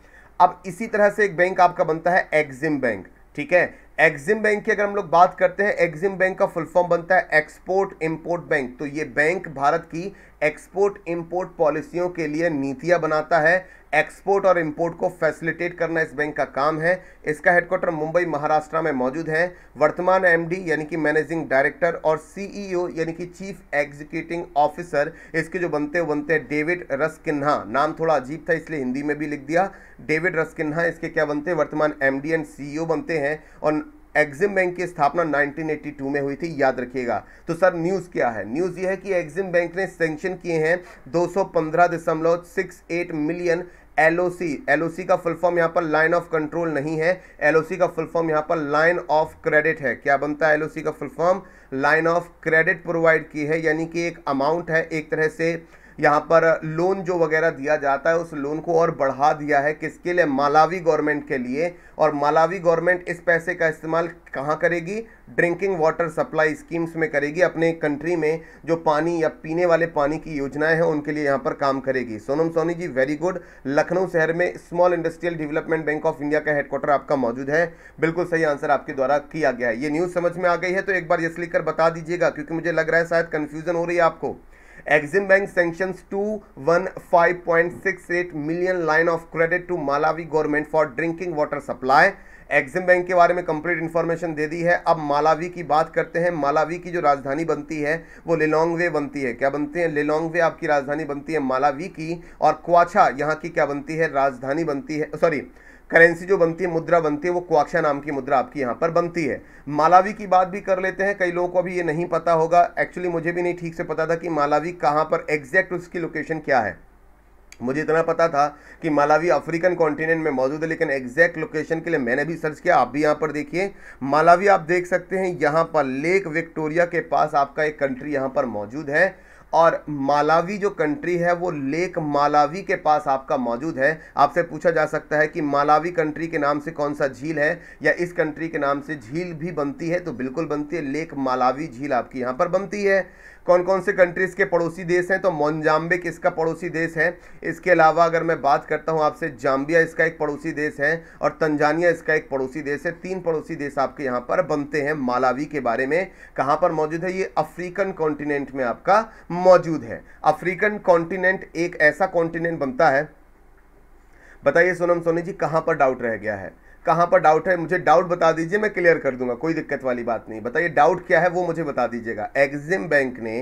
अब इसी तरह से एक बैंक आपका बनता है एग्जिम बैंक ठीक है एक्जिम बैंक की अगर हम लोग बात करते हैं एक्जिम बैंक का फुल फॉर्म बनता है एक्सपोर्ट इंपोर्ट बैंक तो ये बैंक भारत की एक्सपोर्ट इंपोर्ट पॉलिसियों के लिए नीतियां बनाता है एक्सपोर्ट और इंपोर्ट को फैसिलिटेट करना इस बैंक का काम है इसका हेडक्वार्टर मुंबई महाराष्ट्र में मौजूद है वर्तमान एमडी यानी कि मैनेजिंग डायरेक्टर और सीईओ e यानी कि चीफ एग्जीक्यूटिंग ऑफिसर इसके जो बनते बनते हैं डेविड रस्किन्हा नाम थोड़ा अजीब था इसलिए हिंदी में भी लिख दिया डेविड रस्किन्हा इसके क्या बनते हैं वर्तमान एम एंड सीईओ बनते हैं और एग्जिम बैंक की स्थापना 1982 में हुई थी याद रखिएगा तो सर न्यूज़ क्या है न्यूज़ यह है कि एग्जिम बैंक ने सेंक्शन किए हैं दो मिलियन एलओसी एलओसी का फुल फॉर्म यहां पर लाइन ऑफ कंट्रोल नहीं है एलओसी का फुल फॉर्म यहां पर लाइन ऑफ क्रेडिट है क्या बनता है एलओसी का full form line of credit provide की है यानी कि एक अमाउंट है एक तरह से यहाँ पर लोन जो वगैरह दिया जाता है उस लोन को और बढ़ा दिया है किसके लिए मालावी गवर्नमेंट के लिए और मालावी गवर्नमेंट इस पैसे का इस्तेमाल कहाँ करेगी ड्रिंकिंग वाटर सप्लाई स्कीम्स में करेगी अपने कंट्री में जो पानी या पीने वाले पानी की योजनाएं हैं उनके लिए यहाँ पर काम करेगी सोनम सोनी जी वेरी गुड लखनऊ शहर में small industrial development bank of India का हेडक्वार्टर आपका मौजूद है बिल्कुल सही आंसर आपके द्वारा किया गया है ये न्यूज़ समझ में आ गई है तो एक बार ये लिखकर बता दीजिएगा क्योंकि मुझे लग रहा है शायद कन्फ्यूजन हो रही है आपको five point six eight million line of credit to Malawi government for drinking water supply EXIM bank के बारे में कंप्लीट इन्फॉर्मेशन दे दी है अब मालावी की बात करते हैं मालावी की जो राजधानी बनती है वो लिलोंग वे बनती है क्या बनती है लिलोंगवे आपकी राजधानी बनती है मालावी की और क्वाछा यहाँ की क्या बनती है राजधानी बनती है सॉरी करेंसी जो बनती है मुद्रा बनती है वो क्वाक्षा नाम की मुद्रा आपकी यहाँ पर बनती है मालावी की बात भी कर लेते हैं कई लोगों को अभी ये नहीं पता होगा एक्चुअली मुझे भी नहीं ठीक से पता था कि मालावी कहाँ पर एग्जैक्ट उसकी लोकेशन क्या है मुझे इतना पता था कि मालावी अफ्रीकन कॉन्टिनेंट में मौजूद है लेकिन एग्जैक्ट लोकेशन के लिए मैंने भी सर्च किया आप भी यहाँ पर देखिए मालावी आप देख सकते हैं यहाँ पर लेक विक्टोरिया के पास आपका एक कंट्री यहाँ पर मौजूद है और मालावी जो कंट्री है वो लेक मालावी के पास आपका मौजूद है आपसे पूछा जा सकता है कि मालावी कंट्री के नाम से कौन सा झील है या इस कंट्री के नाम से झील भी बनती है तो बिल्कुल बनती है लेक मालावी झील आपकी यहाँ पर बनती है कौन कौन से कंट्रीज़ के पड़ोसी देश हैं तो मोनजाम्बिक किसका पड़ोसी देश है इसके अलावा अगर मैं बात करता हूँ आपसे जाम्बिया इसका एक पड़ोसी देश है और तंजानिया इसका एक पड़ोसी देश है तीन पड़ोसी देश आपके यहाँ पर बनते हैं मालावी के बारे में कहाँ पर मौजूद है ये अफ्रीकन कॉन्टिनेंट में आपका मौजूद है अफ्रीकन कॉन्टिनेंट एक ऐसा कॉन्टिनेंट बनता है बताइए सोनम सोनी जी कहाँ पर डाउट रह गया है कहाँ पर डाउट है मुझे डाउट बता दीजिए मैं क्लियर कर दूंगा कोई दिक्कत वाली बात नहीं बताइए डाउट क्या है वो मुझे बता दीजिएगा एग्जिम बैंक ने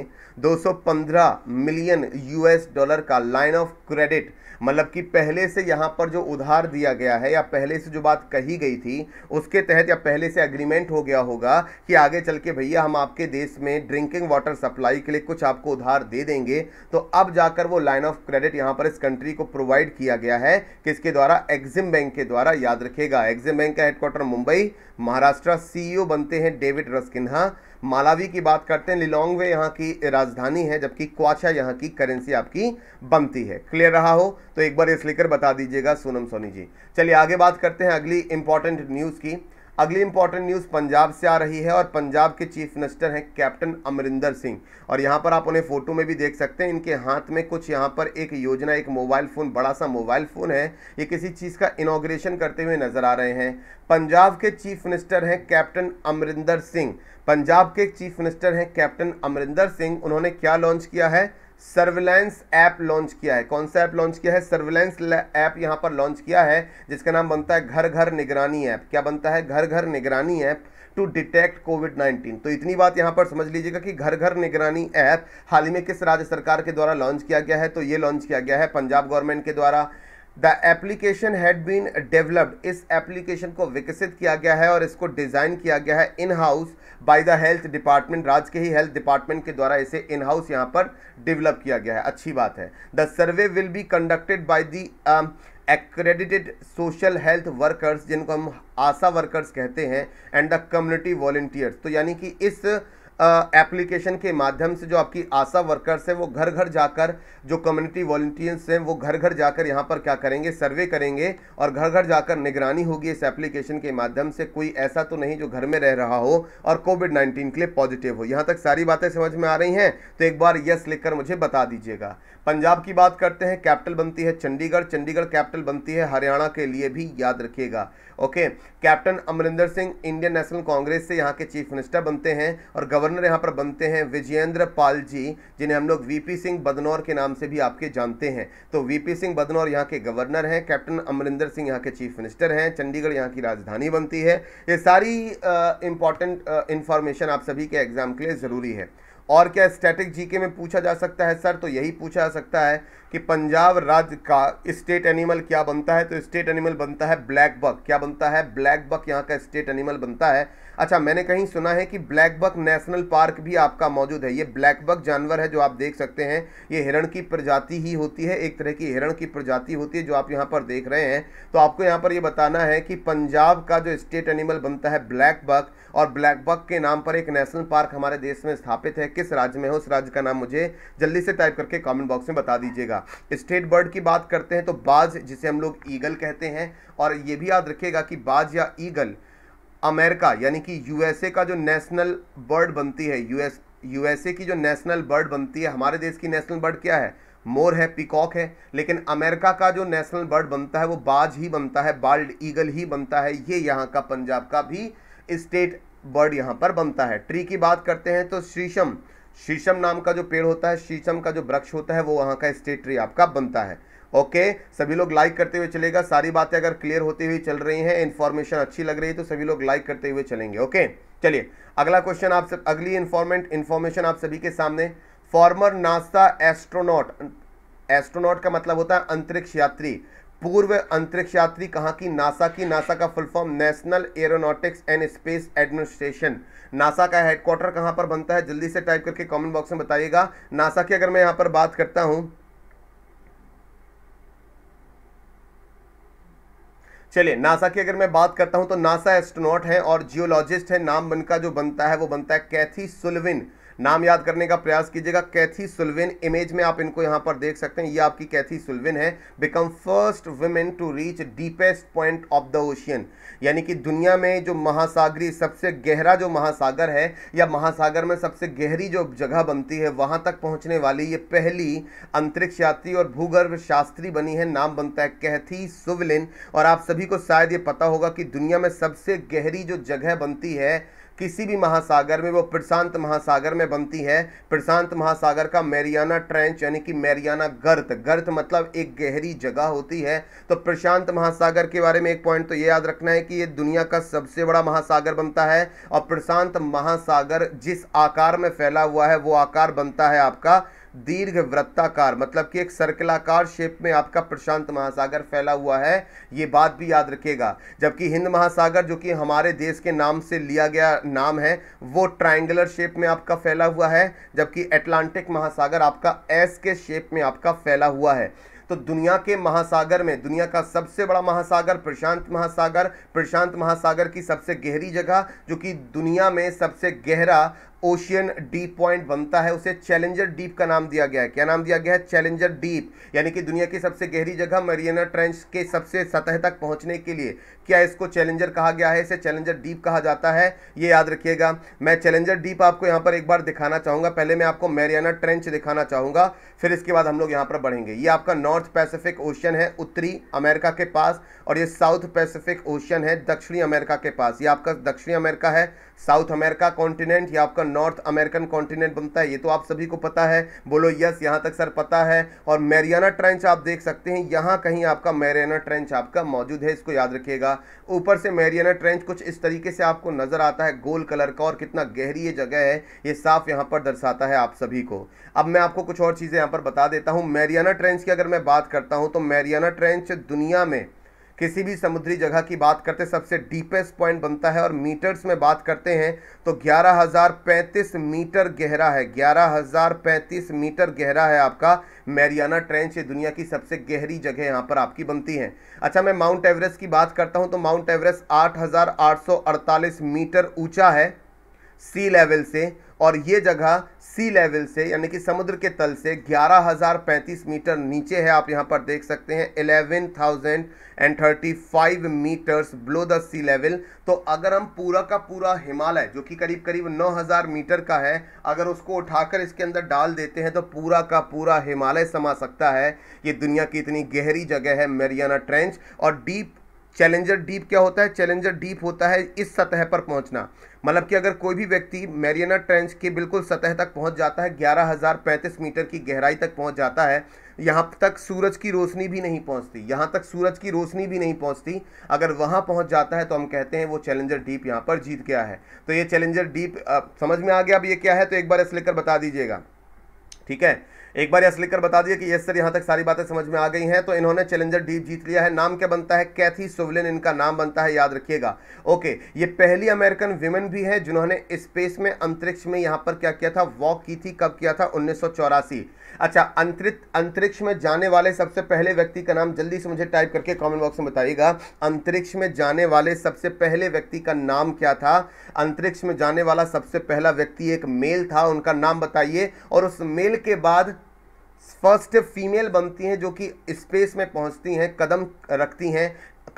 215 मिलियन यूएस डॉलर का लाइन ऑफ क्रेडिट मतलब कि पहले से यहाँ पर जो उधार दिया गया है या पहले से जो बात कही गई थी उसके तहत या पहले से एग्रीमेंट हो गया होगा कि आगे चल के भैया हम आपके देश में ड्रिंकिंग वाटर सप्लाई के लिए कुछ आपको उधार दे देंगे तो अब जाकर वो लाइन ऑफ क्रेडिट यहाँ पर इस कंट्री को प्रोवाइड किया गया है किसके द्वारा एग्जिम बैंक के द्वारा याद रखेगा एग्जिम बैंक का हेडक्वार्टर मुंबई महाराष्ट्र सीईओ बनते हैं डेविड रस्किन्हा मालावी की बात करते हैं लिलोंगवे यहाँ की राजधानी है जबकि क्वाचा यहाँ की करेंसी आपकी बनती है क्लियर रहा हो तो एक बार इस लेकर बता दीजिएगा सोनम सोनी जी चलिए आगे बात करते हैं अगली इंपॉर्टेंट न्यूज़ की अगली इंपॉर्टेंट न्यूज़ पंजाब से आ रही है और पंजाब के चीफ मिनिस्टर हैं कैप्टन अमरिंदर सिंह और यहाँ पर आप उन्हें फ़ोटो में भी देख सकते हैं इनके हाथ में कुछ यहाँ पर एक योजना एक मोबाइल फ़ोन बड़ा सा मोबाइल फ़ोन है ये किसी चीज़ का इनोग्रेशन करते हुए नज़र आ रहे हैं पंजाब के चीफ मिनिस्टर हैं कैप्टन अमरिंदर सिंह पंजाब के चीफ मिनिस्टर हैं कैप्टन अमरिंदर सिंह उन्होंने क्या लॉन्च किया है सर्विलेंस ऐप लॉन्च किया है कौन सा ऐप लॉन्च किया है सर्विलेंस ऐप यहाँ पर लॉन्च किया है जिसका नाम बनता है घर घर निगरानी ऐप क्या बनता है घर घर निगरानी ऐप टू डिटेक्ट कोविड 19 तो इतनी बात यहाँ पर समझ लीजिएगा कि घर घर निगरानी ऐप हाल ही में किस राज्य सरकार के द्वारा लॉन्च किया गया है तो ये लॉन्च किया गया है पंजाब गवर्नमेंट के द्वारा the application had been developed इस एप्लीकेशन को विकसित किया गया है और इसको डिज़ाइन किया गया है in house by the health department राज्य के ही हेल्थ डिपार्टमेंट के द्वारा इसे इन हाउस यहाँ पर डेवलप किया गया है अच्छी बात है the survey will be conducted by the accredited social health workers जिनको हम आशा वर्कर्स कहते हैं एंड द कम्युनिटी वॉल्टियर्स तो यानी कि इस एप्लीकेशन के माध्यम से जो आपकी आशा वर्कर्स हैं वो घर घर जाकर जो कम्युनिटी वॉल्टियर्स हैं वो घर घर जाकर यहाँ पर क्या करेंगे सर्वे करेंगे और घर घर जाकर निगरानी होगी इस एप्लीकेशन के माध्यम से कोई ऐसा तो नहीं जो घर में रह रहा हो और कोविड नाइन्टीन के लिए पॉजिटिव हो यहाँ तक सारी बातें समझ में आ रही हैं तो एक बार यस लिखकर मुझे बता दीजिएगा पंजाब की बात करते हैं कैपिटल बनती है चंडीगढ़ चंडीगढ़ कैपिटल बनती है हरियाणा के लिए भी याद रखिएगा okay captain Amarinder Singh Indian national Congress से यहाँ के चीफ मिनिस्टर बनते हैं और गवर्नर गवर्नर यहाँ पर बनते हैं विजयेंद्र पाल जी जिन्हें हम लोग वीपी सिंह बदनौर के नाम से भी आपके जानते हैं तो वीपी सिंह बदनौर यहाँ के गवर्नर हैं कैप्टन अमरिंदर सिंह यहाँ के चीफ मिनिस्टर हैं चंडीगढ़ यहाँ की राजधानी बनती है ये सारी इंपॉर्टेंट इंफॉर्मेशन आप सभी के एग्जाम के लिए ज़रूरी है और क्या स्टैटिक जीके में पूछा जा सकता है सर तो यही पूछा जा सकता है कि पंजाब राज्य का स्टेट एनिमल क्या बनता है तो स्टेट एनिमल बनता है ब्लैक बक क्या बनता है ब्लैक बक यहाँ का स्टेट एनिमल बनता है अच्छा मैंने कहीं सुना है कि ब्लैकबक नेशनल पार्क भी आपका मौजूद है ये ब्लैकबक जानवर है जो आप देख सकते हैं ये हिरण की प्रजाति ही होती है एक तरह की हिरण की प्रजाति होती है जो आप यहाँ पर देख रहे हैं तो आपको यहाँ पर ये बताना है कि पंजाब का जो स्टेट एनिमल बनता है ब्लैक बक और ब्लैक बक के नाम पर एक नेशनल पार्क हमारे देश में स्थापित है किस राज्य में है उस राज्य का नाम मुझे जल्दी से टाइप करके कॉमेंट बॉक्स में बता दीजिएगा स्टेट बर्ड की बात करते हैं तो बाज जिसे हम लोग ईगल कहते हैं और ये भी याद रखिएगा कि बाज या ईगल अमेरिका यानी कि यूएसए का जो नेशनल बर्ड बनती है यूएस यूएसए की जो नेशनल बर्ड बनती है हमारे देश की नेशनल बर्ड क्या है मोर है पिकॉक है लेकिन अमेरिका का जो नेशनल बर्ड बनता है वो बाज ही बनता है बाल्ड ईगल ही बनता है ये यहाँ का पंजाब का भी स्टेट बर्ड यहाँ पर बनता है ट्री की बात करते हैं तो शीशम शीशम नाम का जो पेड़ होता है शीशम का जो वृक्ष होता है वो वहाँ का स्टेट ट्री आपका बनता है ओके सभी लोग लाइक करते हुए चलेगा सारी बातें अगर क्लियर होती हुई चल रही हैं इन्फॉर्मेशन अच्छी लग रही है तो सभी लोग लाइक करते हुए चलेंगे ओके चलिए अगला क्वेश्चन आप सब अगली इन्फॉर्मेंट इन्फॉर्मेशन आप सभी के सामने फॉर्मर नासा एस्ट्रोनॉट एस्ट्रोनॉट का मतलब होता है अंतरिक्ष यात्री पूर्व अंतरिक्ष यात्री कहाँ की नासा की नासा का full form national aeronautics and space administration NASA का हेडक्वार्टर कहाँ पर बनता है जल्दी से टाइप करके कमेंट बॉक्स में बताइएगा नासा की अगर मैं यहाँ पर बात करता हूँ चलिए नासा की अगर मैं बात करता हूं तो नासा एस्ट्रोनॉट है और जियोलॉजिस्ट है नाम उनका जो बनता है वो बनता है कैथी सुलविन नाम याद करने का प्रयास कीजिएगा कैथी सुलविन इमेज में आप इनको यहां पर देख सकते हैं ये आपकी कैथी सुलविन है become first women to reach deepest point of the ocean यानी कि दुनिया में जो महासागरी सबसे गहरा जो महासागर है या महासागर में सबसे गहरी जो जगह बनती है वहां तक पहुंचने वाली ये पहली अंतरिक्ष यात्री और भूगर्भ शास्त्री बनी है नाम बनता है कैथी सुवलिन और आप सभी को शायद ये पता होगा कि दुनिया में सबसे गहरी जो जगह बनती है किसी भी महासागर में वो प्रशांत महासागर में बनती है प्रशांत महासागर का मैरियाना ट्रेंच यानी कि मैरियाना गर्त गर्त मतलब एक गहरी जगह होती है तो प्रशांत महासागर के बारे में एक पॉइंट तो ये याद रखना है कि ये दुनिया का सबसे बड़ा महासागर बनता है और प्रशांत महासागर जिस आकार में फैला हुआ है वो आकार बनता है आपका दीर्घ वृत्ताकार मतलब कि एक सर्कलाकार शेप में आपका प्रशांत महासागर फैला हुआ है ये बात भी याद रखेगा जबकि हिंद महासागर जो कि हमारे देश के नाम से लिया गया नाम है वो ट्राइंगुलर शेप में आपका फैला हुआ है जबकि एटलांटिक महासागर आपका एस के शेप में आपका फैला हुआ है तो दुनिया के महासागर में दुनिया का सबसे बड़ा महासागर प्रशांत महासागर प्रशांत महासागर की सबसे गहरी जगह जो कि दुनिया में सबसे गहरा ओशियन डीप पॉइंट बनता है उसे चैलेंजर डीप का नाम दिया गया है क्या नाम दिया गया है चैलेंजर डीप यानी कि दुनिया की सबसे गहरी जगह मरियना ट्रेंच के सबसे सतह तक पहुंचने के लिए क्या इसको चैलेंजर कहा गया है इसे चैलेंजर डीप कहा जाता है ये याद रखिएगा मैं चैलेंजर डीप आपको यहाँ पर एक बार दिखाना चाहूँगा पहले मैं आपको मेरियाना ट्रेंच दिखाना चाहूँगा फिर इसके बाद हम लोग यहाँ पर बढ़ेंगे ये आपका नॉर्थ पैसिफिक ओशियन है उत्तरी अमेरिका के पास और ये साउथ पैसिफिक ओशियन है दक्षिणी अमेरिका के पास ये आपका दक्षिणी अमेरिका है साउथ अमेरिका कॉन्टिनेंट या आपका नॉर्थ अमेरिकन कॉन्टिनेंट बनता है ये तो आप सभी को पता है बोलो यस यहाँ तक सर पता है और मैरियाना ट्रेंच आप देख सकते हैं यहाँ कहीं आपका मैरियाना ट्रेंच आपका मौजूद है इसको याद रखिएगा ऊपर से मैरियाना ट्रेंच कुछ इस तरीके से आपको नज़र आता है गोल कलर का और कितना गहरी ये जगह है ये साफ यहाँ पर दर्शाता है आप सभी को अब मैं आपको कुछ और चीज़ें यहाँ पर बता देता हूँ मैरियाना ट्रेंच की अगर मैं बात करता हूँ तो मैरियाना ट्रेंच दुनिया में किसी भी समुद्री जगह की बात करते सबसे डीपेस्ट पॉइंट बनता है और मीटर्स में बात करते हैं तो 11,035 मीटर गहरा है 11,035 मीटर गहरा है आपका मैरियाना ट्रेंच ये दुनिया की सबसे गहरी जगह यहाँ पर आपकी बनती है अच्छा मैं माउंट एवरेस्ट की बात करता हूँ तो माउंट एवरेस्ट आठ मीटर ऊंचा है सी लेवल से और ये जगह सी लेवल से यानी कि समुद्र के तल से 11,035 मीटर नीचे है आप यहाँ पर देख सकते हैं 11,035 metres below the sea level तो अगर हम पूरा का पूरा हिमालय जो कि करीब करीब 9,000 मीटर का है अगर उसको उठाकर इसके अंदर डाल देते हैं तो पूरा का पूरा हिमालय समा सकता है ये दुनिया की इतनी गहरी जगह है मेरियाना ट्रेंच और डीप चैलेंजर डीप क्या होता है चैलेंजर डीप होता है इस सतह पर पहुंचना मतलब कि अगर कोई भी व्यक्ति मैरियना ट्रेंच के बिल्कुल सतह तक पहुंच जाता है ग्यारह हज़ार पैंतीस मीटर की गहराई तक पहुंच जाता है यहाँ तक सूरज की रोशनी भी नहीं पहुंचती यहाँ तक सूरज की रोशनी भी नहीं पहुंचती अगर वहाँ पहुंच जाता है तो हम कहते हैं वो चैलेंजर डीप यहाँ पर जीत गया है तो ये चैलेंजर डीप समझ में आ गया अब ये क्या है तो एक बार इसलिए लेकर बता दीजिएगा ठीक है एक बार यस लिखकर बता दिया कि यस सर यहां तक सारी बातें समझ में आ गई हैं तो इन्होंने चैलेंजर डीप जीत लिया है नाम क्या बनता है कैथी सुवलिन इनका नाम बनता है याद रखिएगा ओके ये पहली अमेरिकन विमेन भी है जिन्होंने स्पेस में अंतरिक्ष में यहां पर क्या किया था वॉक की थी कब किया था उन्नीस अच्छा अंतरित अंतरिक्ष में जाने वाले सबसे पहले व्यक्ति का नाम जल्दी से मुझे टाइप करके कमेंट बॉक्स में बताइएगा अंतरिक्ष में जाने वाले सबसे पहले व्यक्ति का नाम क्या था अंतरिक्ष में जाने वाला सबसे पहला व्यक्ति एक मेल था उनका नाम बताइए और उस मेल के बाद फर्स्ट फीमेल बनती हैं जो कि स्पेस में पहुंचती हैं कदम रखती हैं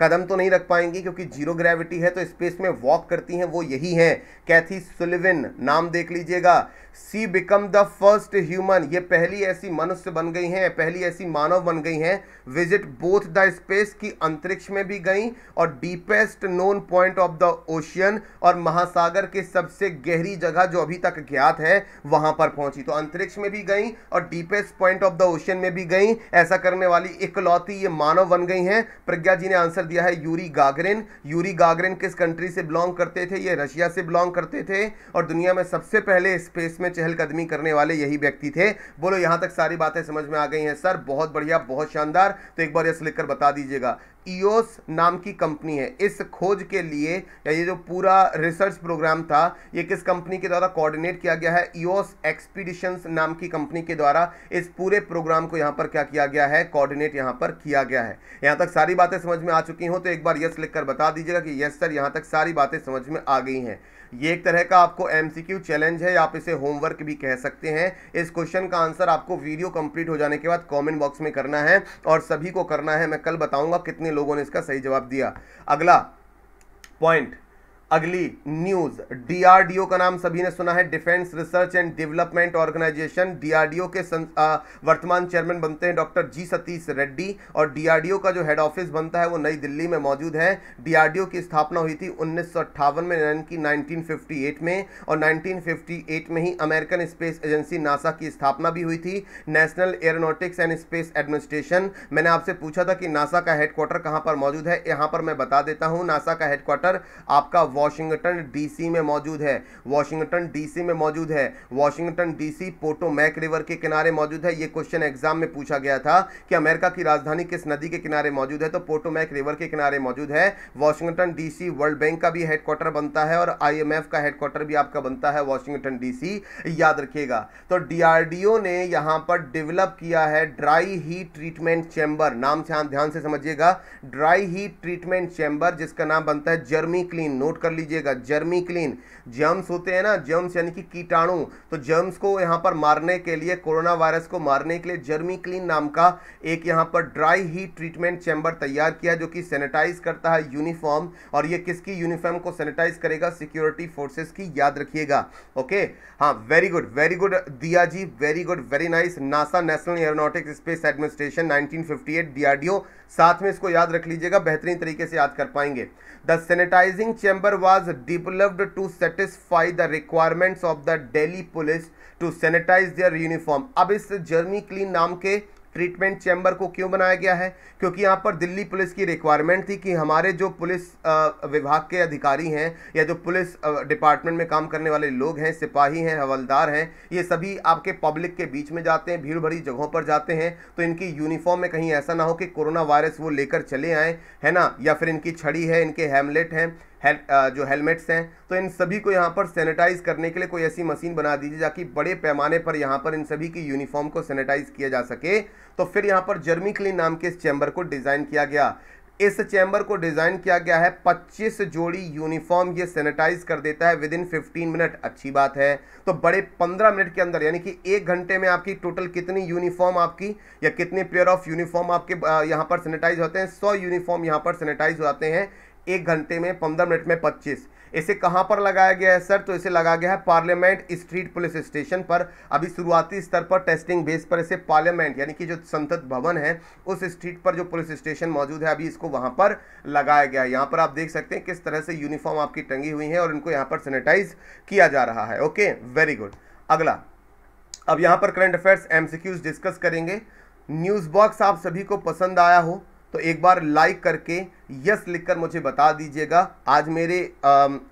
कदम तो नहीं रख पाएंगी क्योंकि जीरो ग्रेविटी है तो स्पेस में वॉक करती हैं वो यही हैं कैथी सुलिविन नाम देख लीजिएगा she become the first human ये पहली ऐसी मनुष्य बन गई हैं पहली ऐसी मानव बन गई हैं विजिट बोथ द स्पेस की अंतरिक्ष में भी गई और deepest known point of the ocean और महासागर के सबसे गहरी जगह जो अभी तक ज्ञात है वहां पर पहुंची तो अंतरिक्ष में भी गई और deepest point of the ocean में भी गई ऐसा करने वाली इकलौती ये मानव बन गई हैं प्रज्ञा जी ने आंसर कर दिया है यूरी गागरिन यूरी गागरिन किस कंट्री से बिलोंग करते थे ये रशिया से बिलोंग करते थे और दुनिया में सबसे पहले स्पेस में चहलकदमी करने वाले यही व्यक्ति थे बोलो यहां तक सारी बातें समझ में आ गई हैं सर बहुत बढ़िया बहुत शानदार तो एक बार यह लिखकर बता दीजिएगा ईओस e नाम की कंपनी है इस खोज के लिए या ये जो पूरा रिसर्च प्रोग्राम था ये किस कंपनी के द्वारा कोऑर्डिनेट किया गया है ईओस e एक्सपीडिशंस नाम की कंपनी के द्वारा इस पूरे प्रोग्राम को यहाँ पर क्या किया गया है कोऑर्डिनेट यहाँ पर किया गया है यहाँ तक सारी बातें समझ में आ चुकी हों तो एक बार यस लिखकर बता दीजिएगा कि यस सर यहाँ तक सारी बातें समझ में आ गई हैं ये एक तरह का आपको एमसीक्यू चैलेंज है आप इसे होमवर्क भी कह सकते हैं इस क्वेश्चन का आंसर आपको वीडियो कंप्लीट हो जाने के बाद कमेंट बॉक्स में करना है और सभी को करना है मैं कल बताऊंगा कितने लोगों ने इसका सही जवाब दिया अगला पॉइंट अगली न्यूज डीआरडीओ का नाम सभी ने सुना है defence research and development organisation DRDO के सं, आ, वर्तमान चेयरमैन बनते हैं डॉक्टर जी सतीश रेड्डी और डीआरडीओ का जो हेड ऑफिस बनता है वो नई दिल्ली में मौजूद है डीआरडीओ की स्थापना हुई थी उन्नीस में यानी कि नाइनटीन में और नाइनटीन में ही अमेरिकन स्पेस एजेंसी नासा की स्थापना भी हुई थी national aeronautics and space administration मैंने आपसे पूछा था कि नासा का हेडक्वार्टर कहाँ पर मौजूद है यहाँ पर मैं बता देता हूँ नासा का हेडक्वार्टर आपका वॉशिंगटन डीसी में मौजूद है वॉशिंगटन डीसी में मौजूद है वॉशिंगटन डीसी पोटोमैक रिवर के किनारे मौजूद है ये क्वेश्चन एग्जाम में पूछा गया था कि अमेरिका की राजधानी किस नदी के किनारे मौजूद है तो पोटोमैक रिवर के किनारे मौजूद है वॉशिंगटन डीसी वर्ल्ड बैंक का भी हेडक्वार्टर बनता है और आईएमएफ का हेडक्वार्टर भी आपका बनता है वॉशिंगटन डीसी याद रखिएगा तो डीआरडीओ ने यहां पर डेवलप किया है ड्राई हीट ट्रीटमेंट चैम्बर नाम ध्यान से समझिएगा ड्राई हीट ट्रीटमेंट चैम्बर जिसका नाम बनता है जर्मी क्लीन नोट कर लीजिएगा जर्मी क्लीन जर्म्स होते हैं ना जर्म्स यानी कि कीटाणु तो जर्म्स को यहाँ पर मारने के लिए कोरोना वायरस को मारने के लिए जर्मी क्लीन नाम का एक यहाँ पर ड्राई हीट ट्रीटमेंट चैम्बर तैयार किया जो कि सैनिटाइज करता है यूनिफॉर्म और ये किसकी यूनिफॉर्म को सैनिटाइज करेगा सिक्योरिटी फोर्सेस की याद रखिएगा ओके हाँ very good very good Diya ji very good very nice NASA national aeronautics space administration nineteen fifty साथ में इसको याद रख लीजिएगा बेहतरीन तरीके से याद कर पाएंगे the sanitising chamber was developed to set satisfy the requirements of the Delhi police to sanitise their uniform अब इस जर्मी क्लीन नाम के ट्रीटमेंट चैम्बर को क्यों बनाया गया है क्योंकि यहाँ पर दिल्ली पुलिस की रिक्वायरमेंट थी कि हमारे जो पुलिस विभाग के अधिकारी हैं या जो पुलिस डिपार्टमेंट में काम करने वाले लोग हैं सिपाही हैं हवलदार हैं ये सभी आपके पब्लिक के बीच में जाते हैं भीड़ भरी जगहों पर जाते हैं तो इनकी यूनिफॉर्म में कहीं ऐसा ना हो कि कोरोना वायरस वो लेकर चले आएँ है ना या फिर इनकी छड़ी है इनके हेमलेट हैं हेल, जो हेलमेट्स हैं तो इन सभी को यहाँ पर सैनिटाइज करने के लिए कोई ऐसी मशीन बना दीजिए ताकि बड़े पैमाने पर यहाँ पर इन सभी की यूनिफॉर्म को सैनिटाइज किया जा सके तो फिर यहाँ पर जर्मी क्लीन नाम के इस चैम्बर को डिज़ाइन किया गया इस चैम्बर को डिज़ाइन किया गया है 25 जोड़ी यूनिफॉर्म ये सैनिटाइज कर देता है विद इन 15 मिनट अच्छी बात है तो बड़े 15 मिनट के अंदर यानी कि एक घंटे में आपकी टोटल कितनी यूनिफॉर्म आपकी या कितने पेयर ऑफ यूनिफॉर्म आपके यहाँ पर सैनिटाइज होते हैं 100 यूनिफॉर्म यहाँ पर सैनिटाइज हो जाते हैं एक घंटे में पंद्रह मिनट में पच्चीस इसे कहां पर लगाया गया है सर तो इसे लगाया गया है पार्लियामेंट स्ट्रीट पुलिस स्टेशन पर अभी शुरुआती स्तर पर टेस्टिंग बेस पर इसे पार्लियामेंट यानी कि जो संसद भवन है उस स्ट्रीट पर जो पुलिस स्टेशन मौजूद है अभी इसको वहां पर लगाया गया है यहां पर आप देख सकते हैं किस तरह से यूनिफॉर्म आपकी टंगी हुई है और इनको यहां पर सैनिटाइज किया जा रहा है ओके वेरी गुड अगला अब यहां पर करंट अफेयर्स एमसीक्यूज डिस्कस करेंगे न्यूज़ बॉक्स आप सभी को पसंद आया हो तो एक बार लाइक करके यस लिखकर मुझे बता दीजिएगा आज मेरे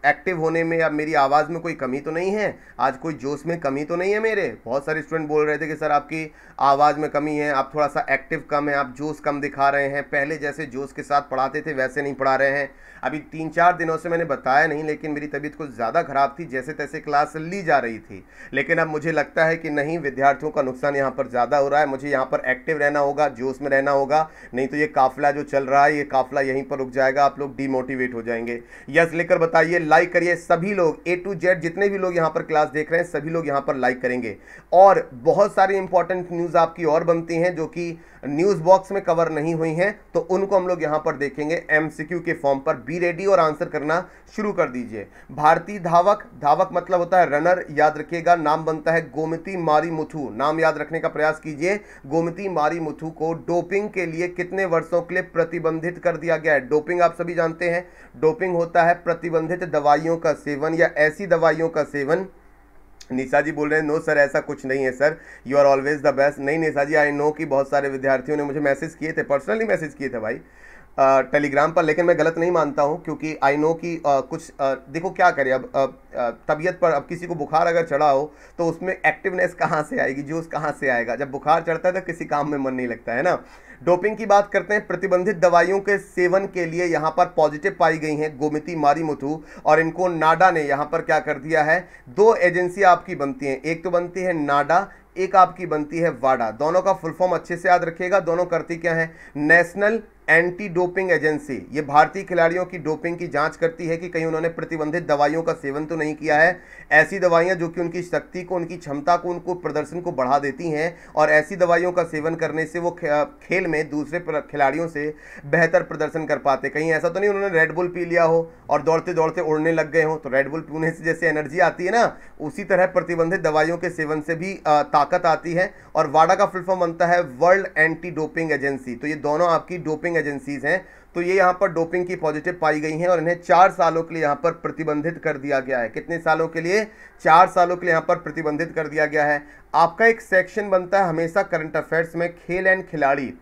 एक्टिव होने में या मेरी आवाज़ में कोई कमी तो नहीं है आज कोई जोश में कमी तो नहीं है मेरे बहुत सारे स्टूडेंट बोल रहे थे कि सर आपकी आवाज़ में कमी है आप थोड़ा सा एक्टिव कम है आप जोश कम दिखा रहे हैं पहले जैसे जोश के साथ पढ़ाते थे वैसे नहीं पढ़ा रहे हैं अभी तीन चार दिनों से मैंने बताया नहीं लेकिन मेरी तबीयत कुछ ज़्यादा ख़राब थी जैसे तैसे क्लास ली जा रही थी लेकिन अब मुझे लगता है कि नहीं विद्यार्थियों का नुकसान यहाँ पर ज़्यादा हो रहा है मुझे यहाँ पर एक्टिव रहना होगा जोश में रहना होगा नहीं तो ये काफिला जो चल रहा है ये काफिला यहीं यहीं पर रुक जाएगा आप लोग डीमोटिवेट हो जाएंगे यस लेकर बताइए लाइक करिए सभी लोग ए टू जेड जितने भी लोग यहां पर क्लास देख रहे हैं सभी लोग यहां पर लाइक करेंगे और बहुत सारी इंपॉर्टेंट न्यूज़ आपकी और बनती हैं जो कि न्यूज़ बॉक्स में कवर नहीं हुई हैं तो उनको हम लोग यहां पर देखेंगे एमसीक्यू के फॉर्म पर बी रेडी और आंसर करना शुरू कर दीजिए भारतीय धावक धावक मतलब होता है रनर याद रखिएगा नाम बनता है गोमती मारी मुथु नाम याद रखने का प्रयास कीजिए गोमती मारी मुथु को डोपिंग के लिए कितने वर्षों के लिए प्रतिबंधित कर दिया गया क्या है डोपिंग आप सभी जानते हैं डोपिंग होता है प्रतिबंधित दवाइयों का सेवन या ऐसी दवाइयों का सेवन निशा जी बोल रहे हैं नो सर ऐसा कुछ नहीं है sir you are always the best नहीं निशा जी आई नो कि बहुत सारे विद्यार्थियों ने मुझे मैसेज किए थे पर्सनली मैसेज किए थे भाई टेलीग्राम पर लेकिन मैं गलत नहीं मानता हूं क्योंकि आई नो कि कुछ आ, देखो क्या करें अब तबीयत पर अब किसी को बुखार अगर चढ़ा हो तो उसमें एक्टिवनेस कहाँ से आएगी जूस कहाँ से आएगा जब बुखार चढ़ता है तो किसी काम में मन नहीं लगता है ना डोपिंग की बात करते हैं प्रतिबंधित दवाइयों के सेवन के लिए यहां पर पॉजिटिव पाई गई हैं गोमिती मारीमुथु और इनको नाडा ने यहां पर क्या कर दिया है दो एजेंसी आपकी बनती हैं एक तो बनती है नाडा एक आपकी बनती है वाडा दोनों का फुल फॉर्म अच्छे से याद रखिएगा दोनों करती क्या है नेशनल एंटी डोपिंग एजेंसी ये भारतीय खिलाड़ियों की डोपिंग की जांच करती है कि कहीं उन्होंने प्रतिबंधित दवाइयों का सेवन तो नहीं किया है ऐसी दवाइयां जो कि उनकी शक्ति को उनकी क्षमता को उनको प्रदर्शन को बढ़ा देती हैं और ऐसी दवाइयों का सेवन करने से वो खेल में दूसरे खिलाड़ियों से बेहतर प्रदर्शन कर पाते कहीं ऐसा तो नहीं उन्होंने रेडबुल पी लिया हो और दौड़ते दौड़ते उड़ने लग गए हों तो रेडबुल पीने से जैसे एनर्जी आती है ना उसी तरह प्रतिबंधित दवाइयों के सेवन से भी ताकत आती है और वाडा का फुलफॉर्म बनता है वर्ल्ड एंटी डोपिंग एजेंसी तो ये दोनों आपकी डोपिंग एजेंसीज हैं तो ये यहाँ पर डोपिंग की पॉजिटिव पाई गई हैं और इन्हें चार सालों के लिए यहाँ पर प्रतिबंधित कर दिया गया है कितने सालों के लिए चार सालों के लिए यहाँ पर प्रतिबंधित कर दिया गया है आपका एक सेक्शन बनता है हमेशा करंट अफेयर्स में खेल एंड खिलाड़ी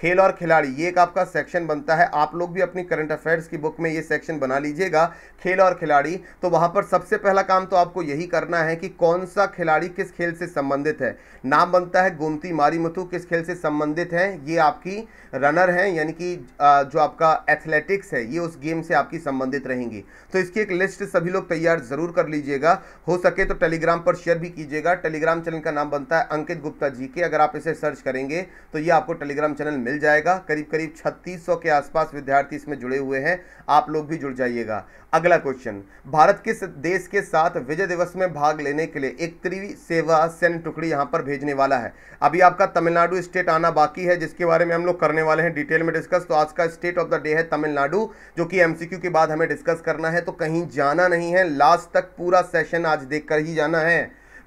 खेल और खिलाड़ी ये एक आपका सेक्शन बनता है आप लोग भी अपनी करंट अफेयर्स की बुक में ये सेक्शन बना लीजिएगा खेल और खिलाड़ी तो वहाँ पर सबसे पहला काम तो आपको यही करना है कि कौन सा खिलाड़ी किस खेल से संबंधित है नाम बनता है गोमती मथु किस खेल से संबंधित हैं ये आपकी रनर हैं यानी कि जो आपका एथलेटिक्स है ये उस गेम से आपकी संबंधित रहेंगी तो इसकी एक लिस्ट सभी लोग तैयार ज़रूर कर लीजिएगा हो सके तो टेलीग्राम पर शेयर भी कीजिएगा टेलीग्राम चैनल का नाम बनता है अंकित गुप्ता जी के अगर आप इसे सर्च करेंगे तो ये आपको टेलीग्राम चैनल मिल जाएगा करीब करीब 3600 के आसपास विद्यार्थी इसमें जुड़े हुए हैं आप लोग भी जुड़ जाइएगा अगला क्वेश्चन भारत किस देश के साथ विजय दिवस में भाग लेने के लिए एक त्रिवी सेवा सैन्य टुकड़ी यहां पर भेजने वाला है अभी आपका तमिलनाडु स्टेट आना बाकी है जिसके बारे में हम लोग करने वाले हैं डिटेल में डिस्कस तो आज का स्टेट ऑफ द डे है तमिलनाडु जो कि एमसीक्यू के बाद हमें डिस्कस करना है तो कहीं जाना नहीं है लास्ट तक पूरा सेशन आज देखकर ही जाना है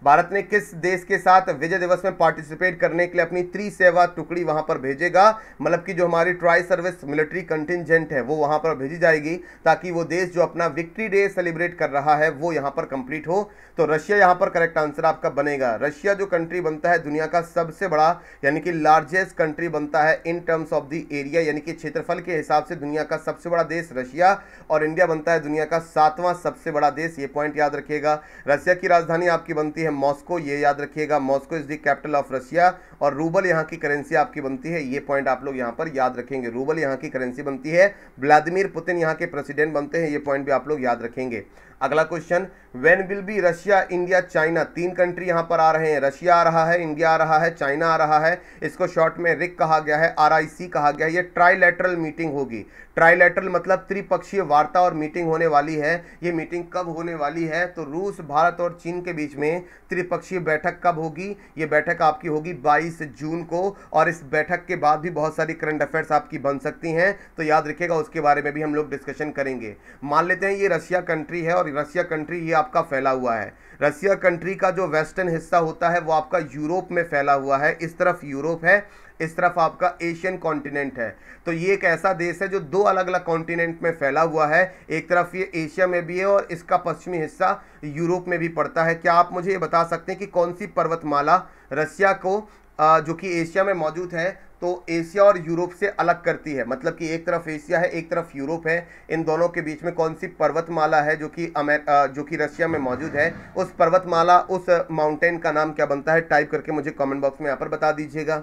भारत ने किस देश के साथ विजय दिवस में पार्टिसिपेट करने के लिए अपनी सेवा टुकड़ी वहां पर भेजेगा मतलब कि जो हमारी ट्राई सर्विस मिलिट्री कंटिजेंट है वो वहां पर भेजी जाएगी ताकि वो देश जो अपना विक्ट्री डे सेलिब्रेट कर रहा है वो यहां पर कंप्लीट हो तो रशिया यहां पर करेक्ट आंसर आपका बनेगा रशिया जो कंट्री बनता है दुनिया का सबसे बड़ा यानी कि लार्जेस्ट कंट्री बनता है in terms of the area यानी कि क्षेत्रफल के हिसाब से दुनिया का सबसे बड़ा देश रशिया और इंडिया बनता है दुनिया का सातवां सबसे बड़ा देश ये पॉइंट याद रखिएगा रशिया की राजधानी आपकी बनती है है मॉस्को ये याद रखिएगा Moscow is the capital of Russia और रूबल यहाँ की करेंसी आपकी बनती है ये पॉइंट आप लोग यहाँ पर याद रखेंगे रूबल यहाँ की करेंसी बनती है व्लादिमीर पुतिन यहाँ के प्रेसिडेंट बनते हैं ये पॉइंट भी आप लोग याद रखेंगे अगला question when will be Russia India China तीन कंट्री यहां पर आ रहे हैं रशिया आ रहा है इंडिया आ रहा है चाइना आ रहा है इसको शॉर्ट में रिक कहा गया है आर कहा गया है ये ट्राइलेटरल मीटिंग होगी ट्राइलेटरल मतलब त्रिपक्षीय वार्ता और मीटिंग होने वाली है ये मीटिंग कब होने वाली है तो रूस भारत और चीन के बीच में त्रिपक्षीय बैठक कब होगी ये बैठक आपकी होगी बाईस जून को और इस बैठक के बाद भी बहुत सारी करंट अफेयर्स आपकी बन सकती हैं तो याद रखिएगा उसके बारे में भी हम लोग डिस्कशन करेंगे मान लेते हैं ये रशिया कंट्री है और रसिया कंट्री ये आपका फैला हुआ है रसिया कंट्री का जो वेस्टर्न हिस्सा होता है वो आपका यूरोप में फैला हुआ है इस तरफ यूरोप है इस तरफ आपका एशियन कॉन्टिनेंट है तो ये एक ऐसा देश है जो दो अलग अलग कॉन्टिनेंट में फैला हुआ है एक तरफ ये एशिया में भी है और इसका पश्चिमी हिस्सा यूरोप में भी पड़ता है क्या आप मुझे ये बता सकते हैं कि कौन सी पर्वतमाला रसिया को जो कि एशिया में मौजूद है तो एशिया और यूरोप से अलग करती है मतलब कि एक तरफ एशिया है एक तरफ यूरोप है इन दोनों के बीच में कौन सी पर्वतमाला है जो कि अमेर जो कि रशिया में मौजूद है उस पर्वतमाला उस माउंटेन का नाम क्या बनता है टाइप करके मुझे कमेंट बॉक्स में यहाँ पर बता दीजिएगा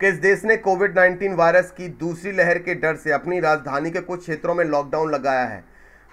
किस देश ने कोविड 19 वायरस की दूसरी लहर के डर से अपनी राजधानी के कुछ क्षेत्रों में लॉकडाउन लगाया है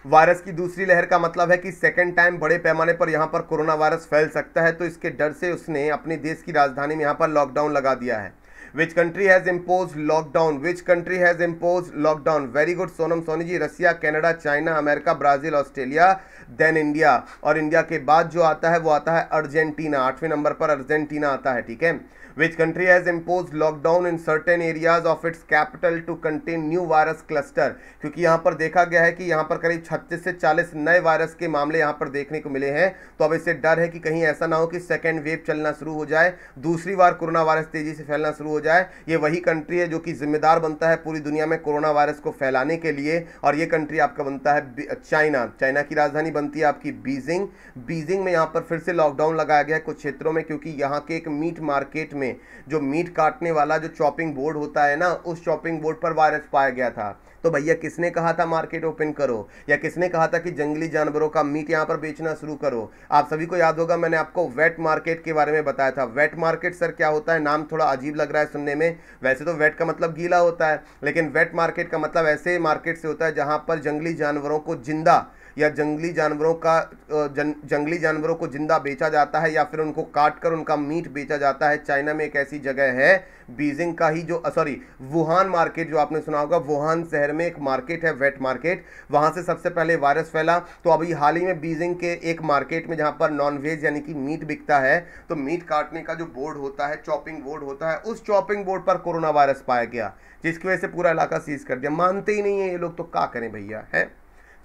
वायरस की दूसरी लहर का मतलब है कि सेकेंड टाइम बड़े पैमाने पर यहाँ पर कोरोना वायरस फैल सकता है तो इसके डर से उसने अपने देश की राजधानी में यहाँ पर लॉकडाउन लगा दिया है which country has impose lockdown which country has impose lockdown very good Sonam Soni ji Russia Canada China America Brazil Australia then India और इंडिया के बाद जो आता है वो आता है अर्जेंटीना आठवें नंबर पर अर्जेंटीना आता है ठीक है which country has imposed lockdown in certain areas of its capital to contain new virus cluster क्योंकि यहाँ पर देखा गया है कि यहाँ पर करीब छत्तीस से चालीस नए वायरस के मामले यहाँ पर देखने को मिले हैं तो अब इससे डर है कि कहीं ऐसा ना हो कि सेकेंड वेव चलना शुरू हो जाए दूसरी बार कोरोना वायरस तेजी से फैलना शुरू हो जाए ये वही कंट्री है जो कि जिम्मेदार बनता है पूरी दुनिया में कोरोना वायरस को फैलाने के लिए और ये कंट्री आपका बनता है चाइना चाइना की राजधानी बनती है आपकी बीजिंग बीजिंग में यहाँ पर फिर से लॉकडाउन लगाया गया है कुछ क्षेत्रों में क्योंकि यहाँ के एक मीट मार्केट में में जो मीट काटने वाला जो चॉपिंग बोर्ड होता है ना उस चॉपिंग बोर्ड पर वायरस पाया गया था तो भैया किसने कहा था मार्केट ओपन करो या किसने कहा था कि जंगली जानवरों का मीट यहाँ पर बेचना शुरू करो आप सभी को याद होगा मैंने आपको वेट मार्केट के बारे में बताया था वेट मार्केट सर क्या होता है नाम थोड़ा अजीब लग रहा है सुनने में वैसे तो वेट का मतलब गीला होता है लेकिन वेट मार्केट का मतलब ऐसे मार्केट से होता है जहाँ पर जंगली जानवरों को जिंदा या जंगली जानवरों का जन, जंगली जानवरों को जिंदा बेचा जाता है या फिर उनको काट कर उनका मीट बेचा जाता है चाइना में एक ऐसी जगह है बीजिंग का ही जो सॉरी वुहान मार्केट जो आपने सुना होगा वुहान शहर में एक मार्केट है वेट मार्केट वहां से सबसे पहले वायरस फैला तो अभी हाल ही में बीजिंग के एक मार्केट में जहां पर नॉनवेज यानी कि मीट बिकता है तो मीट काटने का जो बोर्ड होता है चॉपिंग बोर्ड होता है उस चॉपिंग बोर्ड पर कोरोना वायरस पाया गया जिसकी वजह से पूरा इलाका सीज कर दिया मानते ही नहीं है ये लोग तो क्या करें भैया है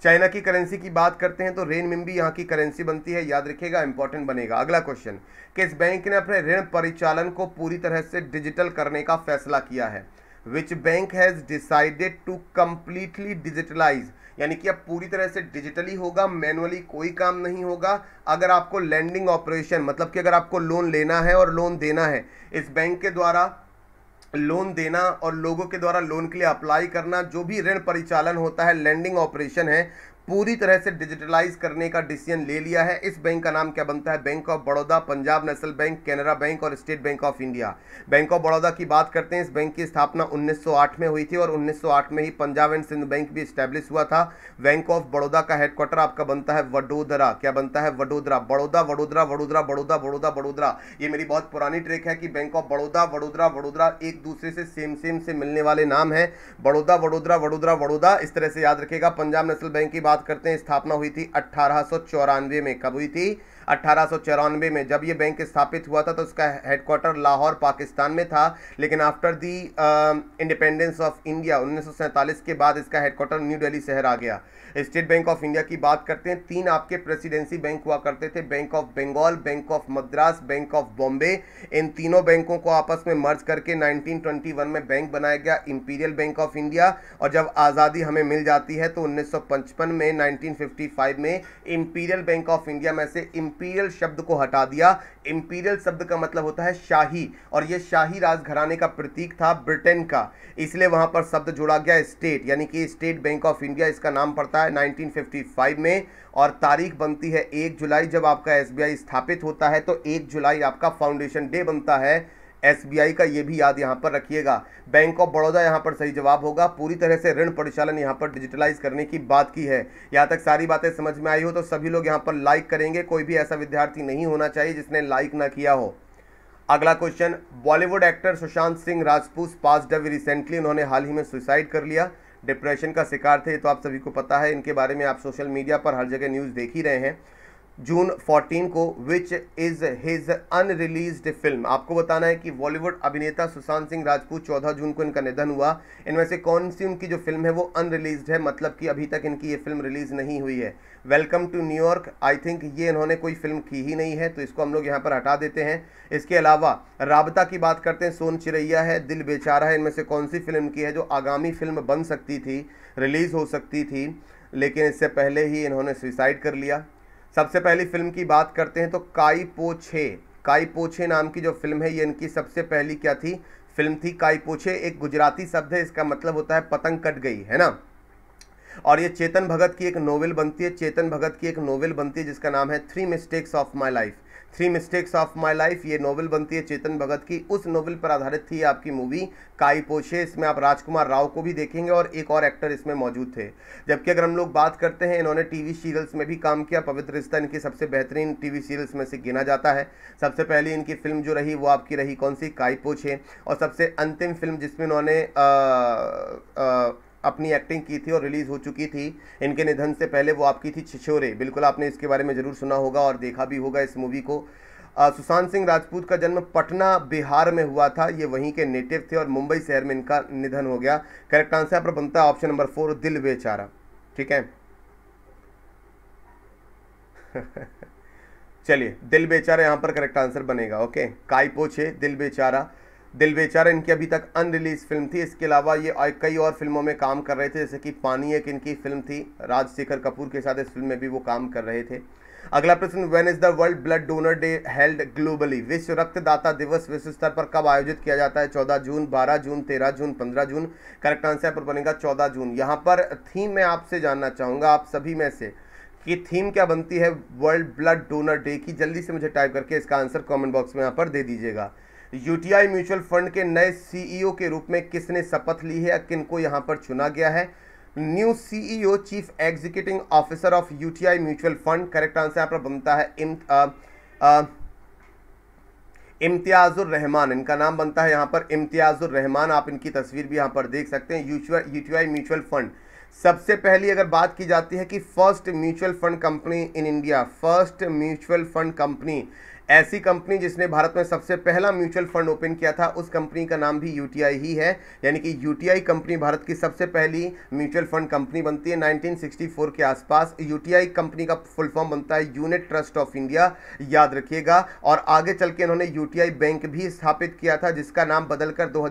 चाइना की करेंसी की बात करते हैं तो रेन मिम्बी यहाँ की करेंसी बनती है याद रखिएगा इंपॉर्टेंट बनेगा अगला क्वेश्चन किस बैंक ने अपने ऋण परिचालन को पूरी तरह से डिजिटल करने का फैसला किया है which bank has decided to completely digitalise यानी कि अब पूरी तरह से डिजिटली होगा मैनुअली कोई काम नहीं होगा अगर आपको लैंडिंग ऑपरेशन मतलब कि अगर आपको लोन लेना है और लोन देना है इस बैंक के द्वारा लोन देना और लोगों के द्वारा लोन के लिए अप्लाई करना जो भी ऋण परिचालन होता है लैंडिंग ऑपरेशन है पूरी तरह से डिजिटलाइज करने का डिसीजन ले लिया है इस बैंक का नाम क्या बनता है bank of Baroda Punjab national bank Canara bank और state bank of India bank of Baroda की बात करते हैं इस बैंक की स्थापना 1908 में हुई थी और 1908 में ही पंजाब एंड सिंध बैंक भी स्टैब्लिश हुआ था बैंक ऑफ बड़ौदा का हेडक्वार्टर आपका बनता है वडोदरा क्या बनता है वडोदरा बड़ौदा वडोदरा वडोदरा बड़ौदा बड़ौदा बड़ोदरा ये मेरी बहुत पुरानी ट्रेक है कि बैंक ऑफ बड़ौदा वडोदरा वडोदरा एक दूसरे से सेम सेम से मिलने वाले नाम है बड़ौदा वडोदरा वडोदरा वडोदा इस तरह से याद रखेगा पंजाब नेशनल बैंक की बात बात करते हैं स्थापना हुई थी अट्ठारह में कब हुई थी अट्ठारह में जब ये बैंक स्थापित हुआ था तो उसका हेडक्वार्टर लाहौर पाकिस्तान में था लेकिन after the independence of India उन्नीस के बाद इसका हेडक्वार्टर न्यू दिल्ली शहर आ गया स्टेट बैंक ऑफ इंडिया की बात करते हैं तीन आपके प्रेसिडेंसी बैंक हुआ करते थे bank of Bengal bank of Madras bank of Bombay इन तीनों बैंकों को आपस में मर्ज करके 1921 में बैंक बनाया गया इंपीरियल बैंक ऑफ इंडिया और जब आज़ादी हमें मिल जाती है तो 1955 में 1955 में इंपीरियल बैंक ऑफ इंडिया में से इंपीरियल शब्द को हटा दिया इंपीरियल शब्द का मतलब होता है शाही और ये शाही राजघराने का प्रतीक था ब्रिटेन का इसलिए वहां पर शब्द जोड़ा गया स्टेट यानी कि स्टेट बैंक ऑफ इंडिया इसका नाम पड़ता है 1955 में और तारीख बनती है एक जुलाई जब आपका एसबीआई स्थापित होता है तो एक जुलाई आपका फाउंडेशन डे बनता है एसबीआई का ये भी याद यहाँ पर रखिएगा बैंक ऑफ बड़ौदा यहाँ पर सही जवाब होगा पूरी तरह से ऋण परिचालन यहाँ पर डिजिटलाइज करने की बात की है यहाँ तक सारी बातें समझ में आई हो तो सभी लोग यहाँ पर लाइक करेंगे कोई भी ऐसा विद्यार्थी नहीं होना चाहिए जिसने लाइक ना किया हो अगला question Bollywood actor Sushant Singh Rajput passed डब रिसेंटली उन्होंने हाल ही में सुसाइड कर लिया डिप्रेशन का शिकार थे तो आप सभी को पता है इनके बारे में आप सोशल मीडिया पर हर जगह न्यूज़ देख ही रहे हैं जून 14 को which is his unreleased film आपको बताना है कि बॉलीवुड अभिनेता सुशांत सिंह राजपूत 14 जून को इनका निधन हुआ इनमें से कौन सी उनकी जो फिल्म है वो अनरिलीज्ड है मतलब कि अभी तक इनकी ये फिल्म रिलीज नहीं हुई है welcome to New York I think ये इन्होंने कोई फिल्म की ही नहीं है तो इसको हम लोग यहाँ पर हटा देते हैं इसके अलावा राबता की बात करते हैं सोन चिरैया है दिल बेचारा है इनमें से कौन सी फिल्म की है जो आगामी फिल्म बन सकती थी रिलीज़ हो सकती थी लेकिन इससे पहले ही इन्होंने सुसाइड कर लिया सबसे पहली फिल्म की बात करते हैं तो काई पोछे काई पोछे नाम की जो फिल्म है ये इनकी सबसे पहली क्या थी फिल्म थी काई पोछे एक गुजराती शब्द है इसका मतलब होता है पतंग कट गई है ना और ये चेतन भगत की एक नोवेल बनती है चेतन भगत की एक नोवेल बनती है जिसका नाम है three mistakes of my life three mistakes of my life ये नोवेल बनती है चेतन भगत की उस नोवेल पर आधारित थी आपकी मूवी काई पोशे इसमें आप राजकुमार राव को भी देखेंगे और एक और एक्टर इसमें मौजूद थे जबकि अगर हम लोग बात करते हैं इन्होंने टीवी सीरियल्स में भी काम किया पवित्र रिश्ता इनकी सबसे बेहतरीन टीवी सीरियल्स में से गिना जाता है सबसे पहले इनकी फिल्म जो रही वो आपकी रही कौन सी काई पोछे और सबसे अंतिम फिल्म जिसमें इन्होंने अपनी एक्टिंग की थी और रिलीज़ हो चुकी थी इनके निधन से पहले वो आपकी थी छिछोरे बिल्कुल आपने इसके बारे में ज़रूर सुना होगा और देखा भी होगा इस मूवी को सुशांत सिंह राजपूत का जन्म पटना बिहार में हुआ था ये वहीं के नेटिव थे और मुंबई शहर में इनका निधन हो गया करेक्ट आंसर पर बनता है ऑप्शन नंबर फोर दिल बेचारा ठीक है [LAUGHS] चलिए दिल बेचारा यहां पर करेक्ट आंसर बनेगा ओके काई पोछे दिल बेचारा दिल बेचारा इनकी अभी तक अनरिलीज फिल्म थी इसके अलावा ये कई और फिल्मों में काम कर रहे थे जैसे कि पानी एक इनकी फिल्म थी राजशेखर कपूर के साथ इस फिल्म में भी वो काम कर रहे थे अगला प्रश्न when is the world blood donor day held globally विश्व रक्तदाता दिवस विश्व स्तर पर कब आयोजित किया जाता है 14 जून 12 जून 13 जून 15 जून करेक्ट आंसर पर बनेगा 14 जून यहाँ पर थीम मैं आपसे जानना चाहूँगा आप सभी में से कि थीम क्या बनती है वर्ल्ड ब्लड डोनर डे की जल्दी से मुझे टाइप करके इसका आंसर कमेंट बॉक्स में यहाँ पर दे दीजिएगा यूटीआई म्यूचुअल फंड के नए सीईओ के रूप में किसने शपथ ली है किन किनको यहां पर चुना गया है new CEO chief executive officer of UTI mutual fund correct answer यहाँ पर बनता है इम, इम्तियाज़ुर रहमान इनका नाम बनता है यहाँ पर इम्तियाज़ुर रहमान आप इनकी तस्वीर भी यहाँ पर देख सकते हैं यूटीआई म्यूचुअल फंड सबसे पहली अगर बात की जाती है कि first mutual fund company in India first mutual fund company ऐसी कंपनी जिसने भारत में सबसे पहला म्यूचुअल फंड ओपन किया था उस कंपनी का नाम भी यूटीआई ही है यानी कि यूटीआई कंपनी भारत की सबसे पहली म्यूचुअल फंड कंपनी बनती है 1964 के आसपास यूटीआई कंपनी का फुल फॉर्म बनता है यूनिट ट्रस्ट ऑफ इंडिया याद रखिएगा और आगे चल के इन्होंने यूटीआई बैंक भी स्थापित किया था जिसका नाम बदलकर दो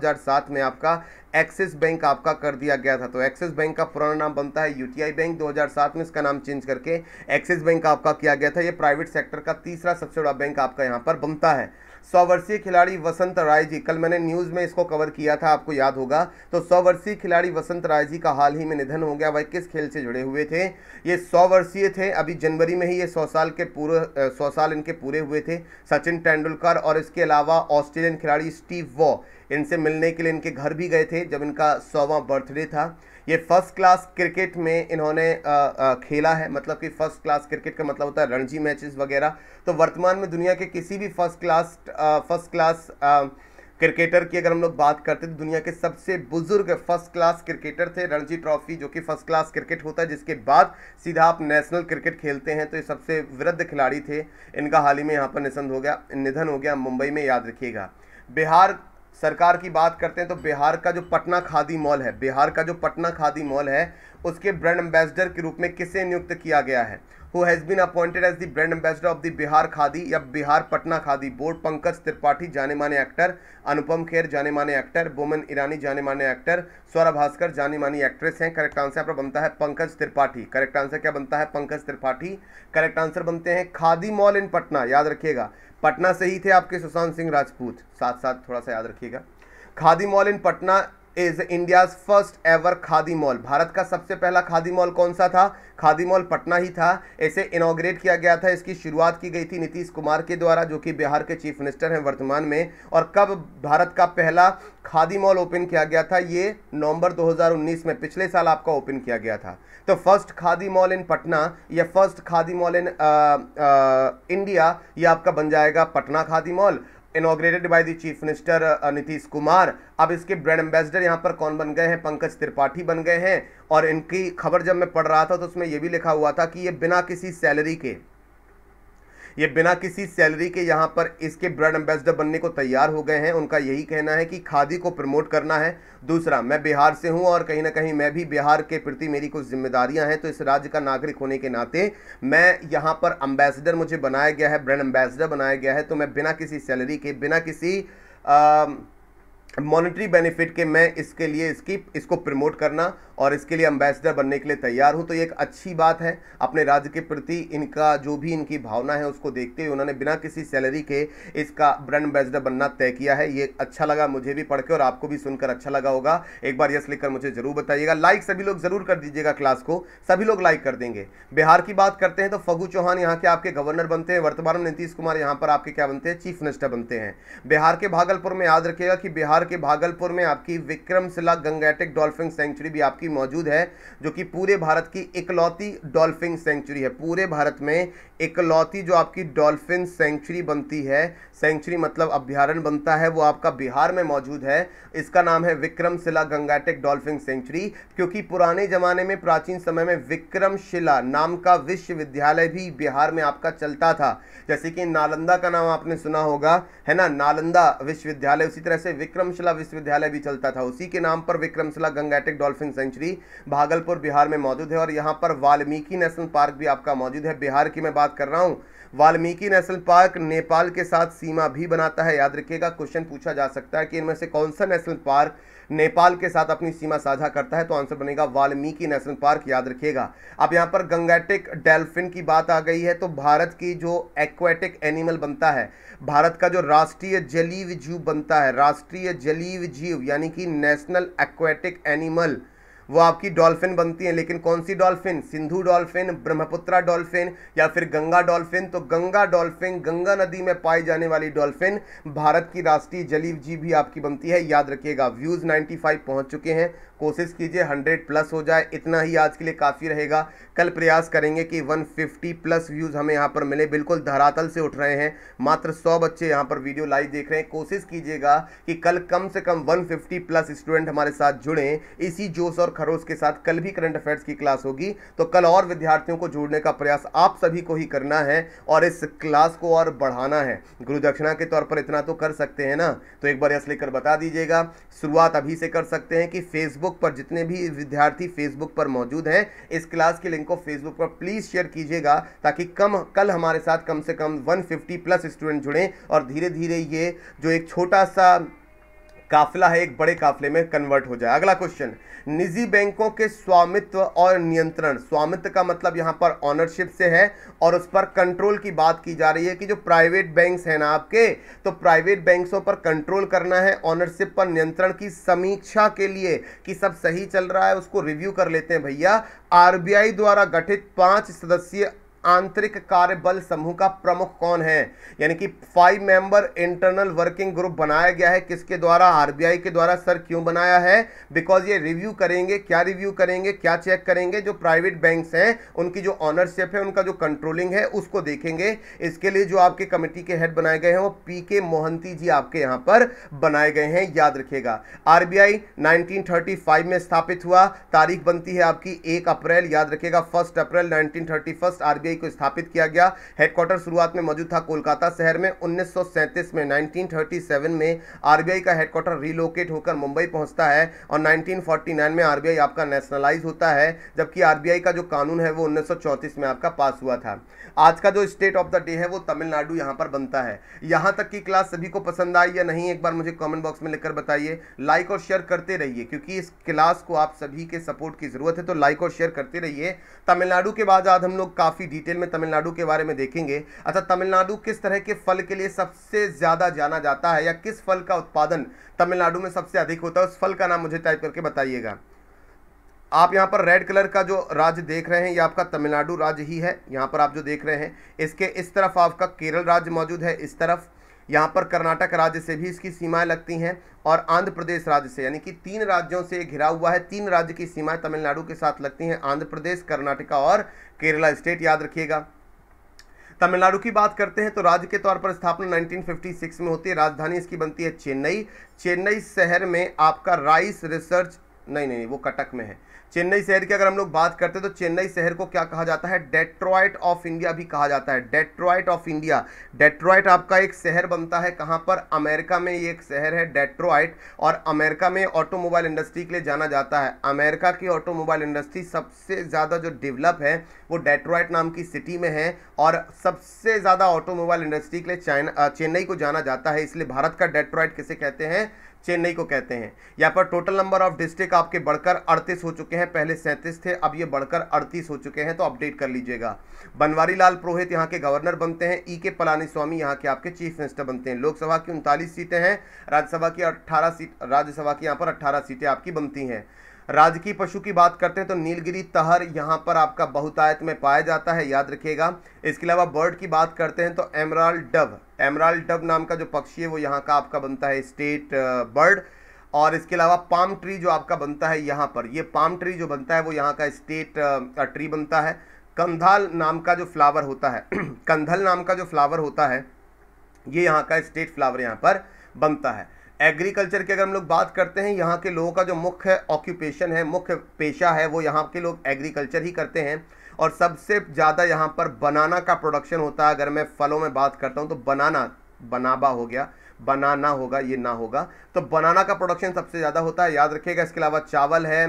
में आपका एक्सिस बैंक आपका कर दिया गया था तो एक्सिस बैंक का पुराना नाम बनता है यूटीआई बैंक 2007 में इसका नाम चेंज करके एक्सिस बैंक आपका किया गया था ये प्राइवेट सेक्टर का तीसरा सबसे बड़ा बैंक आपका यहाँ पर बनता है सौ वर्षीय खिलाड़ी वसंत राय जी कल मैंने न्यूज़ में इसको कवर किया था आपको याद होगा तो सौ वर्षीय खिलाड़ी वसंत राय जी का हाल ही में निधन हो गया वह किस खेल से जुड़े हुए थे ये सौ वर्षीय थे अभी जनवरी में ही ये सौ साल के पूरे सौ साल इनके पूरे हुए थे सचिन तेंदुलकर और इसके अलावा ऑस्ट्रेलियन खिलाड़ी स्टीव वॉ इनसे मिलने के लिए इनके घर भी गए थे जब इनका सौवा बर्थडे था ये फर्स्ट क्लास क्रिकेट में इन्होंने आ, आ, खेला है मतलब कि फर्स्ट क्लास क्रिकेट का मतलब होता है रणजी मैचेस वगैरह तो वर्तमान में दुनिया के किसी भी first class first class cricketer की अगर हम लोग बात करते तो दुनिया के सबसे बुजुर्ग फर्स्ट क्लास क्रिकेटर थे रणजी ट्रॉफी जो कि फर्स्ट क्लास क्रिकेट होता है जिसके बाद सीधा आप नेशनल क्रिकेट खेलते हैं तो ये सबसे वृद्ध खिलाड़ी थे इनका हाल ही में यहाँ पर निधन हो गया निधन हो गया मुंबई में याद रखिएगा बिहार सरकार की बात करते हैं तो बिहार का जो पटना खादी मॉल है बिहार का जो पटना खादी मॉल है उसके ब्रांड एम्बेसडर के रूप में किसे नियुक्त किया गया है who has been appointed as the brand ambassador of the Bihar Khadi या बिहार पटना खादी बोर्ड पंकज त्रिपाठी जाने माने एक्टर अनुपम खेर जाने माने एक्टर बोमन ईरानी जाने माने एक्टर स्वरा भास्कर जानी मानी एक्ट्रेस हैं करेक्ट आंसर आपका बनता है पंकज त्रिपाठी करेक्ट आंसर क्या बनता है पंकज त्रिपाठी करेक्ट आंसर बनते हैं खादी मॉल इन पटना याद रखिएगा पटना से ही थे आपके सुशांत सिंह राजपूत साथ साथ थोड़ा सा याद रखिएगा Khadi mall in Patna is India first ever Khadi mall भारत का सबसे पहला खादी मॉल कौन सा था खादी मॉल पटना ही था इसे इनोग्रेट किया गया था इसकी शुरुआत की गई थी नीतीश कुमार के द्वारा जो कि बिहार के चीफ मिनिस्टर हैं वर्तमान में और कब भारत का पहला खादी मॉल ओपन किया गया था ये नवंबर 2019 में पिछले साल आपका ओपन किया गया था तो first Khadi mall in Patna या first Khadi mall in India ये आपका बन जाएगा Patna Khadi mall inaugurated by the chief minister Nitish Kumar अब इसके ब्रांड एम्बेसडर यहाँ पर कौन बन गए हैं पंकज त्रिपाठी बन गए हैं और इनकी खबर जब मैं पढ़ रहा था तो उसमें यह भी लिखा हुआ था कि ये बिना किसी सैलरी के ये बिना किसी सैलरी के यहाँ पर इसके ब्रांड एम्बेसडर बनने को तैयार हो गए हैं उनका यही कहना है कि खादी को प्रमोट करना है दूसरा मैं बिहार से हूँ और कहीं ना कहीं मैं भी बिहार के प्रति मेरी कुछ जिम्मेदारियाँ हैं तो इस राज्य का नागरिक होने के नाते मैं यहाँ पर अम्बेसडर मुझे बनाया गया है ब्रांड एम्बेसडर बनाया गया है तो मैं बिना किसी सैलरी के बिना किसी मॉनेटरी बेनिफिट के मैं इसके लिए इसकी इसको प्रमोट करना और इसके लिए एम्बेसडर बनने के लिए तैयार हूँ तो ये एक अच्छी बात है अपने राज्य के प्रति इनका जो भी इनकी भावना है उसको देखते हुए उन्होंने बिना किसी सैलरी के इसका ब्रांड एम्बेसडर बनना तय किया है ये अच्छा लगा मुझे भी पढ़ के और आपको भी सुनकर अच्छा लगा होगा एक बार यस लिखकर मुझे जरूर बताइएगा लाइक सभी लोग जरूर कर दीजिएगा क्लास को सभी लोग लाइक कर देंगे बिहार की बात करते हैं तो फगू चौहान यहाँ के आपके गवर्नर बनते हैं वर्तमान में नीतीश कुमार यहाँ पर आपके क्या बनते हैं चीफ मिनिस्टर बनते हैं बिहार के भागलपुर में याद रखिएगा कि बिहार के भागलपुर में आपकी विक्रमशिला गंगेटिक डॉल्फिन सेंचुरी भी आपकी मौजूद है जो कि पूरे भारत की इकलौती डॉल्फिन सेंचुरी है पूरे भारत में इकलौती जो आपकी डॉल्फिन सेंचुरी बनती है सेंचुरी मतलब अभ्यारण बनता है वो आपका बिहार में मौजूद है इसका नाम है विक्रमशिला गंगाटेक डॉल्फिन सेंचुरी क्योंकि पुराने ज़माने में प्राचीन समय में विक्रमशिला नाम का विश्वविद्यालय भी बिहार में आपका चलता था जैसे कि नालंदा का नाम आपने सुना होगा है ना नालंदा विश्वविद्यालय उसी तरह से विक्रमशिला विश्वविद्यालय भी चलता था उसी के नाम पर Vikramshila Gangetic dolphin sanctuary Bhagalpur Bihar में मौजूद है और यहाँ पर वाल्मीकि नेशनल पार्क भी आपका मौजूद है बिहार की मैं बात बात कर रहा हूँ वाल्मीकि नेशनल पार्क नेपाल के साथ सीमा भी बनाता है याद रखिएगा क्वेश्चन पूछा जा सकता है कि इनमें से कौन सा नेशनल पार्क नेपाल के साथ अपनी सीमा साझा करता है तो आंसर बनेगा वाल्मीकि नेशनल पार्क याद रखिएगा अब यहाँ पर गंगेटिक डेल्फिन की बात आ गई है तो भारत की जो एक्वेटिक एनिमल बनता है भारत का जो राष्ट्रीय जलीव जीव बनता है राष्ट्रीय जलीव जीव यानी कि नेशनल एक्वेटिक एनिमल वो आपकी डॉल्फिन बनती हैं लेकिन कौन सी dolphin Sindhu dolphin Brahmaputra dolphin या फिर गंगा डॉल्फिन तो गंगा डॉल्फिन गंगा नदी में पाई जाने वाली डॉल्फिन भारत की राष्ट्रीय जलीव जी भी आपकी बनती है याद रखिएगा व्यूज़ 95 पहुंच चुके हैं कोशिश कीजिए 100 प्लस हो जाए इतना ही आज के लिए काफ़ी रहेगा कल प्रयास करेंगे कि 150 प्लस व्यूज़ हमें यहाँ पर मिले बिल्कुल धरातल से उठ रहे हैं मात्र 100 बच्चे यहाँ पर वीडियो लाइव देख रहे हैं कोशिश कीजिएगा कि कल कम से कम 150 प्लस स्टूडेंट हमारे साथ जुड़ें इसी जोश और खरोश के साथ कल भी करंट अफेयर्स की क्लास होगी तो कल और विद्यार्थियों को जोड़ने का प्रयास आप सभी को ही करना है और इस क्लास को और बढ़ाना है गुरु दक्षिणा के तौर पर इतना तो कर सकते हैं ना तो एक बार यस लेकर बता दीजिएगा शुरुआत अभी से कर सकते हैं कि फेसबुक फेसबुक पर जितने भी विद्यार्थी फेसबुक पर मौजूद हैं इस क्लास की लिंक को फेसबुक पर प्लीज़ शेयर कीजिएगा ताकि कम कल हमारे साथ कम से कम 150 प्लस स्टूडेंट जुड़ें और धीरे धीरे ये जो एक छोटा सा काफिला है एक बड़े काफिले में कन्वर्ट हो जाए अगला क्वेश्चन निजी बैंकों के स्वामित्व और नियंत्रण स्वामित्व का मतलब यहां पर ऑनरशिप से है और उस पर कंट्रोल की बात की जा रही है कि जो प्राइवेट बैंक्स हैं ना आपके तो प्राइवेट बैंक्सों पर कंट्रोल करना है ऑनरशिप पर नियंत्रण की समीक्षा के लिए कि सब सही चल रहा है उसको रिव्यू कर लेते हैं भैया आरबीआई द्वारा गठित पांच सदस्यीय आंतरिक कार्य बल समूह का प्रमुख कौन है यानी कि five member internal working group बनाया गया है किसके द्वारा आरबीआई के द्वारा सर क्यों बनाया है बिकॉज ये रिव्यू करेंगे क्या रिव्यू करेंगे क्या चेक करेंगे जो प्राइवेट बैंक्स हैं उनकी जो ऑनरशिप है उनका जो कंट्रोलिंग है उसको देखेंगे इसके लिए जो आपके कमेटी के हेड बनाए गए हैं वो पी के मोहंती जी आपके यहां पर बनाए गए हैं याद रखेगा आरबीआई नाइनटीन में स्थापित हुआ तारीख बनती है आपकी एक अप्रैल याद रखेगा first April nineteen thirty RBI ICICI को स्थापित किया गया हेडक्वार्टर शुरुआत में मौजूद था कोलकाता शहर में उन्नीस में 1937 में आरबीआई का हेडक्वार्टर रिलोकेट होकर मुंबई पहुंचता है और 1949 में आरबीआई आपका नेशनलाइज होता है जबकि आरबीआई का जो कानून है वो उन्नीस में आपका पास हुआ था आज का जो स्टेट ऑफ द डे है वो तमिलनाडु यहाँ पर बनता है यहाँ तक की क्लास सभी को पसंद आई या नहीं एक बार मुझे कॉमेंट बॉक्स में लिखकर बताइए लाइक और शेयर करते रहिए क्योंकि इस क्लास को आप सभी के सपोर्ट की ज़रूरत है तो लाइक और शेयर करते रहिए तमिलनाडु के बाद आज हम लोग काफ़ी डिटेल में तमिलनाडु के बारे में देखेंगे अच्छा तमिलनाडु किस तरह के फल के लिए सबसे ज़्यादा जाना जाता है या किस फल का उत्पादन तमिलनाडु में सबसे अधिक होता है उस फल का नाम मुझे टाइप करके बताइएगा आप यहाँ पर रेड कलर का जो राज्य देख रहे हैं ये आपका तमिलनाडु राज्य ही है यहाँ पर आप जो देख रहे हैं इसके इस तरफ आपका केरल राज्य मौजूद है इस तरफ यहाँ पर कर्नाटक राज्य से भी इसकी सीमाएं लगती हैं और आंध्र प्रदेश राज्य से यानी कि तीन राज्यों से घिरा हुआ है तीन राज्य की सीमाएं तमिलनाडु के साथ लगती हैं आंध्र प्रदेश कर्नाटका और केरला स्टेट याद रखिएगा तमिलनाडु की बात करते हैं तो राज्य के तौर पर स्थापना 1956 में होती है राजधानी इसकी बनती है चेन्नई चेन्नई शहर में आपका राइस रिसर्च नहीं नहीं, नहीं वो कटक में है चेन्नई शहर की अगर हम लोग बात करते हैं तो चेन्नई शहर को क्या कहा जाता है डेट्रॉयट ऑफ इंडिया भी कहा जाता है डेट्रॉयट ऑफ इंडिया डेट्रॉयट आपका एक शहर बनता है कहाँ पर अमेरिका में ये एक शहर है डेट्रॉयट और अमेरिका में ऑटोमोबाइल इंडस्ट्री के लिए जाना जाता है अमेरिका की ऑटोमोबाइल इंडस्ट्री सबसे ज़्यादा जो डेवलप है वो डेट्रॉयट नाम की सिटी में है और सबसे ज़्यादा ऑटोमोबाइल इंडस्ट्री के लिए चाइना चेन्नई को जाना जाता है इसलिए भारत का डेट्रॉयट किसे कहते हैं चेन्नई को कहते हैं यहाँ पर टोटल नंबर ऑफ डिस्ट्रिक्ट आपके बढ़कर अड़तीस हो चुके हैं पहले सैंतीस थे अब ये बढ़कर अड़तीस हो चुके हैं तो अपडेट कर लीजिएगा बनवारी लाल पुरोहित यहाँ के गवर्नर बनते हैं ई e के पलानी स्वामी यहाँ के आपके चीफ मिनिस्टर बनते हैं लोकसभा की उनतालीस सीटें हैं राज्यसभा की अट्ठारह सीट राज्यसभा की यहाँ पर अट्ठारह सीटें आपकी बनती हैं राजकीय पशु की बात करते हैं तो नीलगिरी तहर यहाँ पर आपका बहुतायत में पाया जाता है याद रखिएगा इसके अलावा बर्ड की बात करते हैं तो एमराल डव एमराल डब नाम का जो पक्षी है वो यहाँ का आपका बनता है स्टेट बर्ड uh, और इसके अलावा पाम ट्री जो आपका बनता है यहाँ पर ये पाम ट्री जो बनता है वो यहाँ का स्टेट ट्री uh, बनता है कंधाल नाम का जो फ्लावर होता है [CLEARS THROAT] कंधल नाम का जो फ्लावर होता है ये यहाँ का स्टेट फ्लावर यहाँ पर बनता है एग्रीकल्चर की अगर हम लोग बात करते हैं यहाँ के लोगों का जो मुख्य ऑक्यूपेशन है मुख्य पेशा है वो यहाँ के लोग एग्रीकल्चर ही करते हैं और सबसे ज़्यादा यहाँ पर बनाना का प्रोडक्शन होता है अगर मैं फलों में बात करता हूँ तो बनाना बनाबा हो गया बनाना होगा ये ना होगा तो बनाना का प्रोडक्शन सबसे ज़्यादा होता है याद रखिएगा इसके अलावा चावल है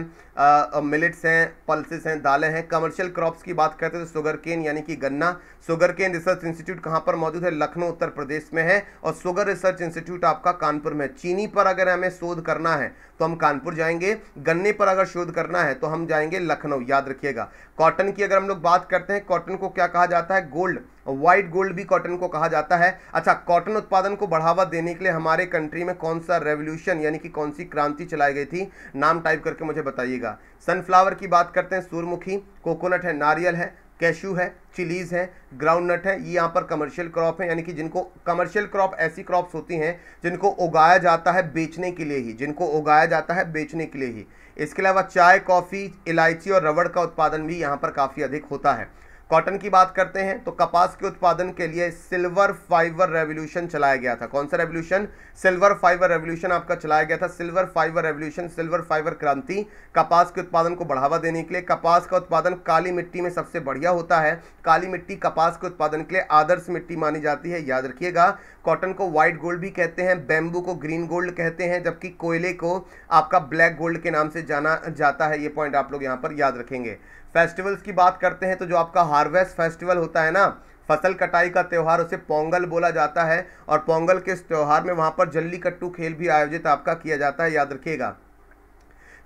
मिलेट्स हैं पल्सेस हैं दालें हैं कमर्शियल क्रॉप्स की बात करते हैं तो सुगर केन यानी कि गन्ना शुगर केन रिसर्च इंस्टीट्यूट कहाँ पर मौजूद है लखनऊ उत्तर प्रदेश में है और सुगर रिसर्च इंस्टीट्यूट आपका कानपुर में चीनी पर अगर हमें शोध करना है तो हम कानपुर जाएंगे गन्ने पर अगर शोध करना है तो हम जाएंगे लखनऊ याद रखिएगा कॉटन की अगर हम लोग बात करते हैं कॉटन को क्या कहा जाता है गोल्ड वाइट गोल्ड भी कॉटन को कहा जाता है अच्छा कॉटन उत्पादन को बढ़ावा देने के लिए हमारे कंट्री में कौन सा रेवोल्यूशन यानी कि कौन सी क्रांति चलाई गई थी नाम टाइप करके मुझे बताइएगा सनफ्लावर की बात करते हैं सूर्यमुखी कोकोनट है नारियल है कैशू है चिलीज है ग्राउंड नट है ये यहाँ पर कमर्शियल क्रॉप है यानी कि जिनको कमर्शियल क्रॉप ऐसी क्रॉप्स होती हैं जिनको उगाया जाता है बेचने के लिए ही जिनको उगाया जाता है बेचने के लिए ही इसके अलावा चाय कॉफ़ी इलायची और रबड़ का उत्पादन भी यहाँ पर काफ़ी अधिक होता है कॉटन की बात करते हैं तो कपास के उत्पादन के लिए सिल्वर फाइबर रेवोल्यूशन चलाया गया था कौन सा रेवोल्यूशन सिल्वर फाइबर रेवोल्यूशन आपका चलाया गया था silver fibre revolution silver fibre क्रांति कपास के उत्पादन को बढ़ावा देने के लिए कपास का उत्पादन काली मिट्टी में सबसे बढ़िया होता है काली मिट्टी कपास के उत्पादन के लिए आदर्श मिट्टी मानी जाती है याद रखिएगा कॉटन को व्हाइट गोल्ड भी कहते हैं बेम्बू को ग्रीन गोल्ड कहते हैं जबकि कोयले को आपका ब्लैक गोल्ड के नाम से जाना जाता है ये पॉइंट आप लोग यहाँ पर याद रखेंगे फेस्टिवल्स की बात करते हैं तो जो आपका हार्वेस्ट फेस्टिवल होता है ना फसल कटाई का त्यौहार उसे पोंगल बोला जाता है और पोंगल के इस त्यौहार में वहाँ पर जल्लीकट्टू खेल भी आयोजित आपका किया जाता है याद रखिएगा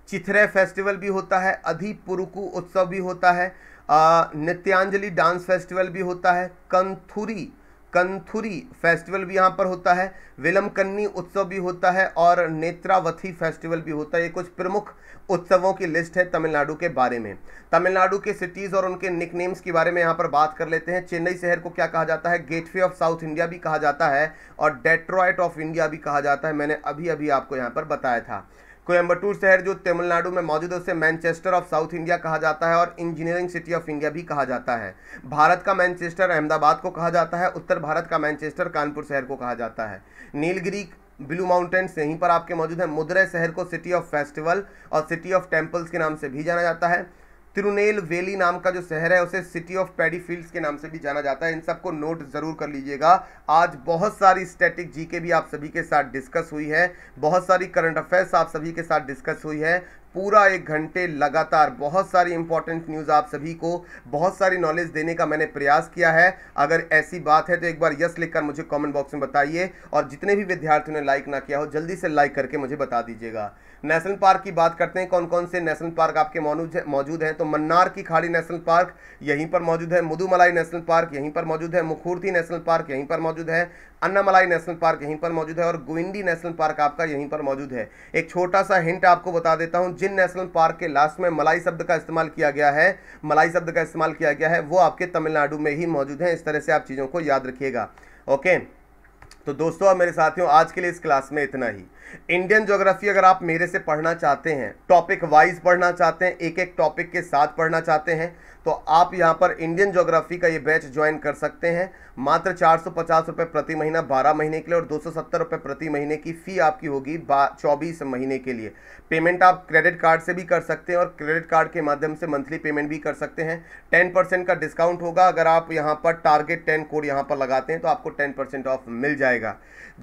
चिथरे फेस्टिवल भी होता है अधि पुरुकु उत्सव भी होता है नित्यांजलि डांस फेस्टिवल भी होता है कंथुरी कंथुरी फेस्टिवल भी यहाँ पर होता है विलमकन्नी उत्सव भी होता है और नेत्रावथी फेस्टिवल भी होता है ये कुछ प्रमुख उत्सवों की लिस्ट है तमिलनाडु के बारे में तमिलनाडु के सिटीज़ और उनके निक नेम्स के बारे में यहाँ पर बात कर लेते हैं चेन्नई शहर को क्या कहा जाता है गेटवे ऑफ साउथ इंडिया भी कहा जाता है और डेट्रॉयट ऑफ इंडिया भी कहा जाता है मैंने अभी अभी आपको यहाँ पर बताया था कोयम्बटूर शहर जो तमिलनाडु में मौजूद है उसे मैनचेस्टर ऑफ साउथ इंडिया कहा जाता है और इंजीनियरिंग सिटी ऑफ इंडिया भी कहा जाता है भारत का मैनचेस्टर अहमदाबाद को कहा जाता है उत्तर भारत का मैनचेस्टर कानपुर शहर को कहा जाता है नीलगिरी ब्लू माउंटेन्स यहीं पर आपके मौजूद हैं मुद्रे शहर को सिटी ऑफ फेस्टिवल और सिटी ऑफ टेम्पल्स के नाम से भी जाना जाता है तिरुनेल वेली नाम का जो शहर है उसे सिटी ऑफ पैडी फील्ड्स के नाम से भी जाना जाता है इन सबको नोट ज़रूर कर लीजिएगा आज बहुत सारी स्टैटिक जी के भी आप सभी के साथ डिस्कस हुई है बहुत सारी करंट अफेयर्स आप सभी के साथ डिस्कस हुई है पूरा एक घंटे लगातार बहुत सारी इंपॉर्टेंट न्यूज़ आप सभी को बहुत सारी नॉलेज देने का मैंने प्रयास किया है अगर ऐसी बात है तो एक बार यस लिखकर मुझे कमेंट बॉक्स में बताइए और जितने भी विद्यार्थियों ने लाइक ना किया हो जल्दी से लाइक करके मुझे बता दीजिएगा नेशनल पार्क की बात करते हैं कौन कौन से नेशनल पार्क आपके मौजूद हैं तो मन्नार की खाड़ी नेशनल पार्क यहीं पर मौजूद है मुदुमलाई नेशनल पार्क यहीं पर मौजूद है मुखूर्ती नेशनल पार्क यहीं पर मौजूद है अन्नामलाई नेशनल पार्क यहीं पर मौजूद है और गोविंदी नेशनल पार्क आपका यहीं पर मौजूद है एक छोटा सा हिंट आपको बता देता हूँ जिन नेशनल पार्क के लास्ट में मलाई शब्द का इस्तेमाल किया गया है मलाई शब्द का इस्तेमाल किया गया है वो आपके तमिलनाडु में ही मौजूद हैं इस तरह से आप चीज़ों को याद रखिएगा ओके तो दोस्तों और मेरे साथियों आज के लिए इस क्लास में इतना ही इंडियन ज्योग्राफी अगर आप मेरे से पढ़ना चाहते हैं टॉपिक वाइज पढ़ना चाहते हैं एक एक टॉपिक के साथ पढ़ना चाहते हैं तो आप यहां पर इंडियन ज्योग्राफी का ये बैच ज्वाइन कर सकते हैं मात्र चार सौ प्रति महीना 12 महीने के लिए और दो सौ प्रति महीने की फ़ी आपकी होगी चौबीस महीने के लिए पेमेंट आप क्रेडिट कार्ड से भी कर सकते हैं और क्रेडिट कार्ड के माध्यम से मंथली पेमेंट भी कर सकते हैं टेन परसेंट का डिस्काउंट होगा अगर आप यहां पर टारगेट टेन कोड यहां पर लगाते हैं तो आपको टेन परसेंट ऑफ मिल जाएगा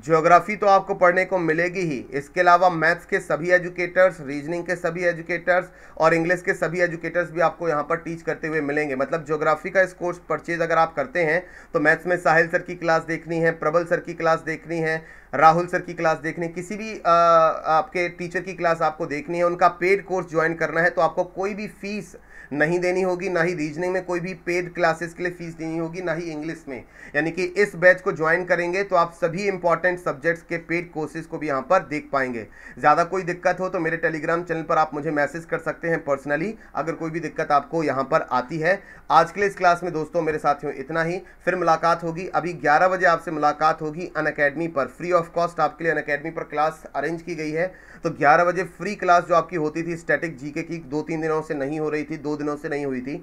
ज्योग्राफी तो आपको पढ़ने को मिलेगी ही इसके अलावा मैथ्स के सभी एजुकेटर्स रीजनिंग के सभी एजुकेटर्स और इंग्लिश के सभी एजुकेटर्स भी आपको यहाँ पर टीच करते हुए हुए मिलेंगे मतलब ज्योग्राफी का इस कोर्स परचेज अगर आप करते हैं तो मैथ्स में साहिल सर की क्लास देखनी है प्रबल सर की क्लास देखनी है राहुल सर की क्लास देखनी है किसी भी आ, आपके टीचर की क्लास आपको देखनी है उनका पेड कोर्स ज्वाइन करना है तो आपको कोई भी फीस नहीं देनी होगी ना ही रीजनिंग में कोई भी पेड क्लासेस के लिए फीस देनी होगी ना ही इंग्लिश में यानी कि इस बैच को ज्वाइन करेंगे तो आप सभी इंपॉर्टेंट सब्जेक्ट्स के पेड कोर्सेज को भी यहाँ पर देख पाएंगे ज़्यादा कोई दिक्कत हो तो मेरे टेलीग्राम चैनल पर आप मुझे मैसेज कर सकते हैं पर्सनली अगर कोई भी दिक्कत आपको यहाँ पर आती है आज के लिए इस क्लास में दोस्तों मेरे साथियों इतना ही फिर मुलाकात होगी अभी ग्यारह बजे आपसे मुलाकात होगी अन अकेडमी पर फ्री ऑफ कॉस्ट आपके लिए अन अकेडमी पर क्लास अरेंज की गई है तो ग्यारह बजे फ्री क्लास जो आपकी होती थी स्टैटिक जीके की दो तीन दिनों से नहीं हो रही थी दो दिन दिनों से नहीं हुई थी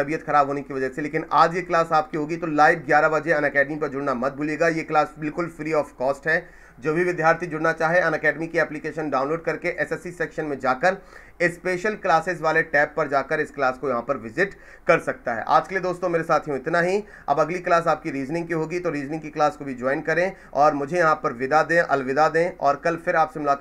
तबीयत खराब होने की वजह से लेकिन आज ये क्लास आपकी होगी तो लाइव ग्यारह बजे अन अकेडमी पर जुड़ना मत भूलिएगा ये क्लास बिल्कुल फ्री ऑफ कॉस्ट है जो भी विद्यार्थी जुड़ना चाहे अन अकेडमी की एप्लीकेशन डाउनलोड करके एसएससी सेक्शन में जाकर स्पेशल क्लासेस वाले टैब पर जाकर इस क्लास को यहाँ पर विजिट कर सकता है आज के लिए दोस्तों मेरे साथियों इतना ही अब अगली क्लास आपकी रीजनिंग की होगी तो रीजनिंग की क्लास को भी ज्वाइन करें और मुझे यहाँ पर विदा दें अलविदा दें और कल फिर आपसे मुलाकात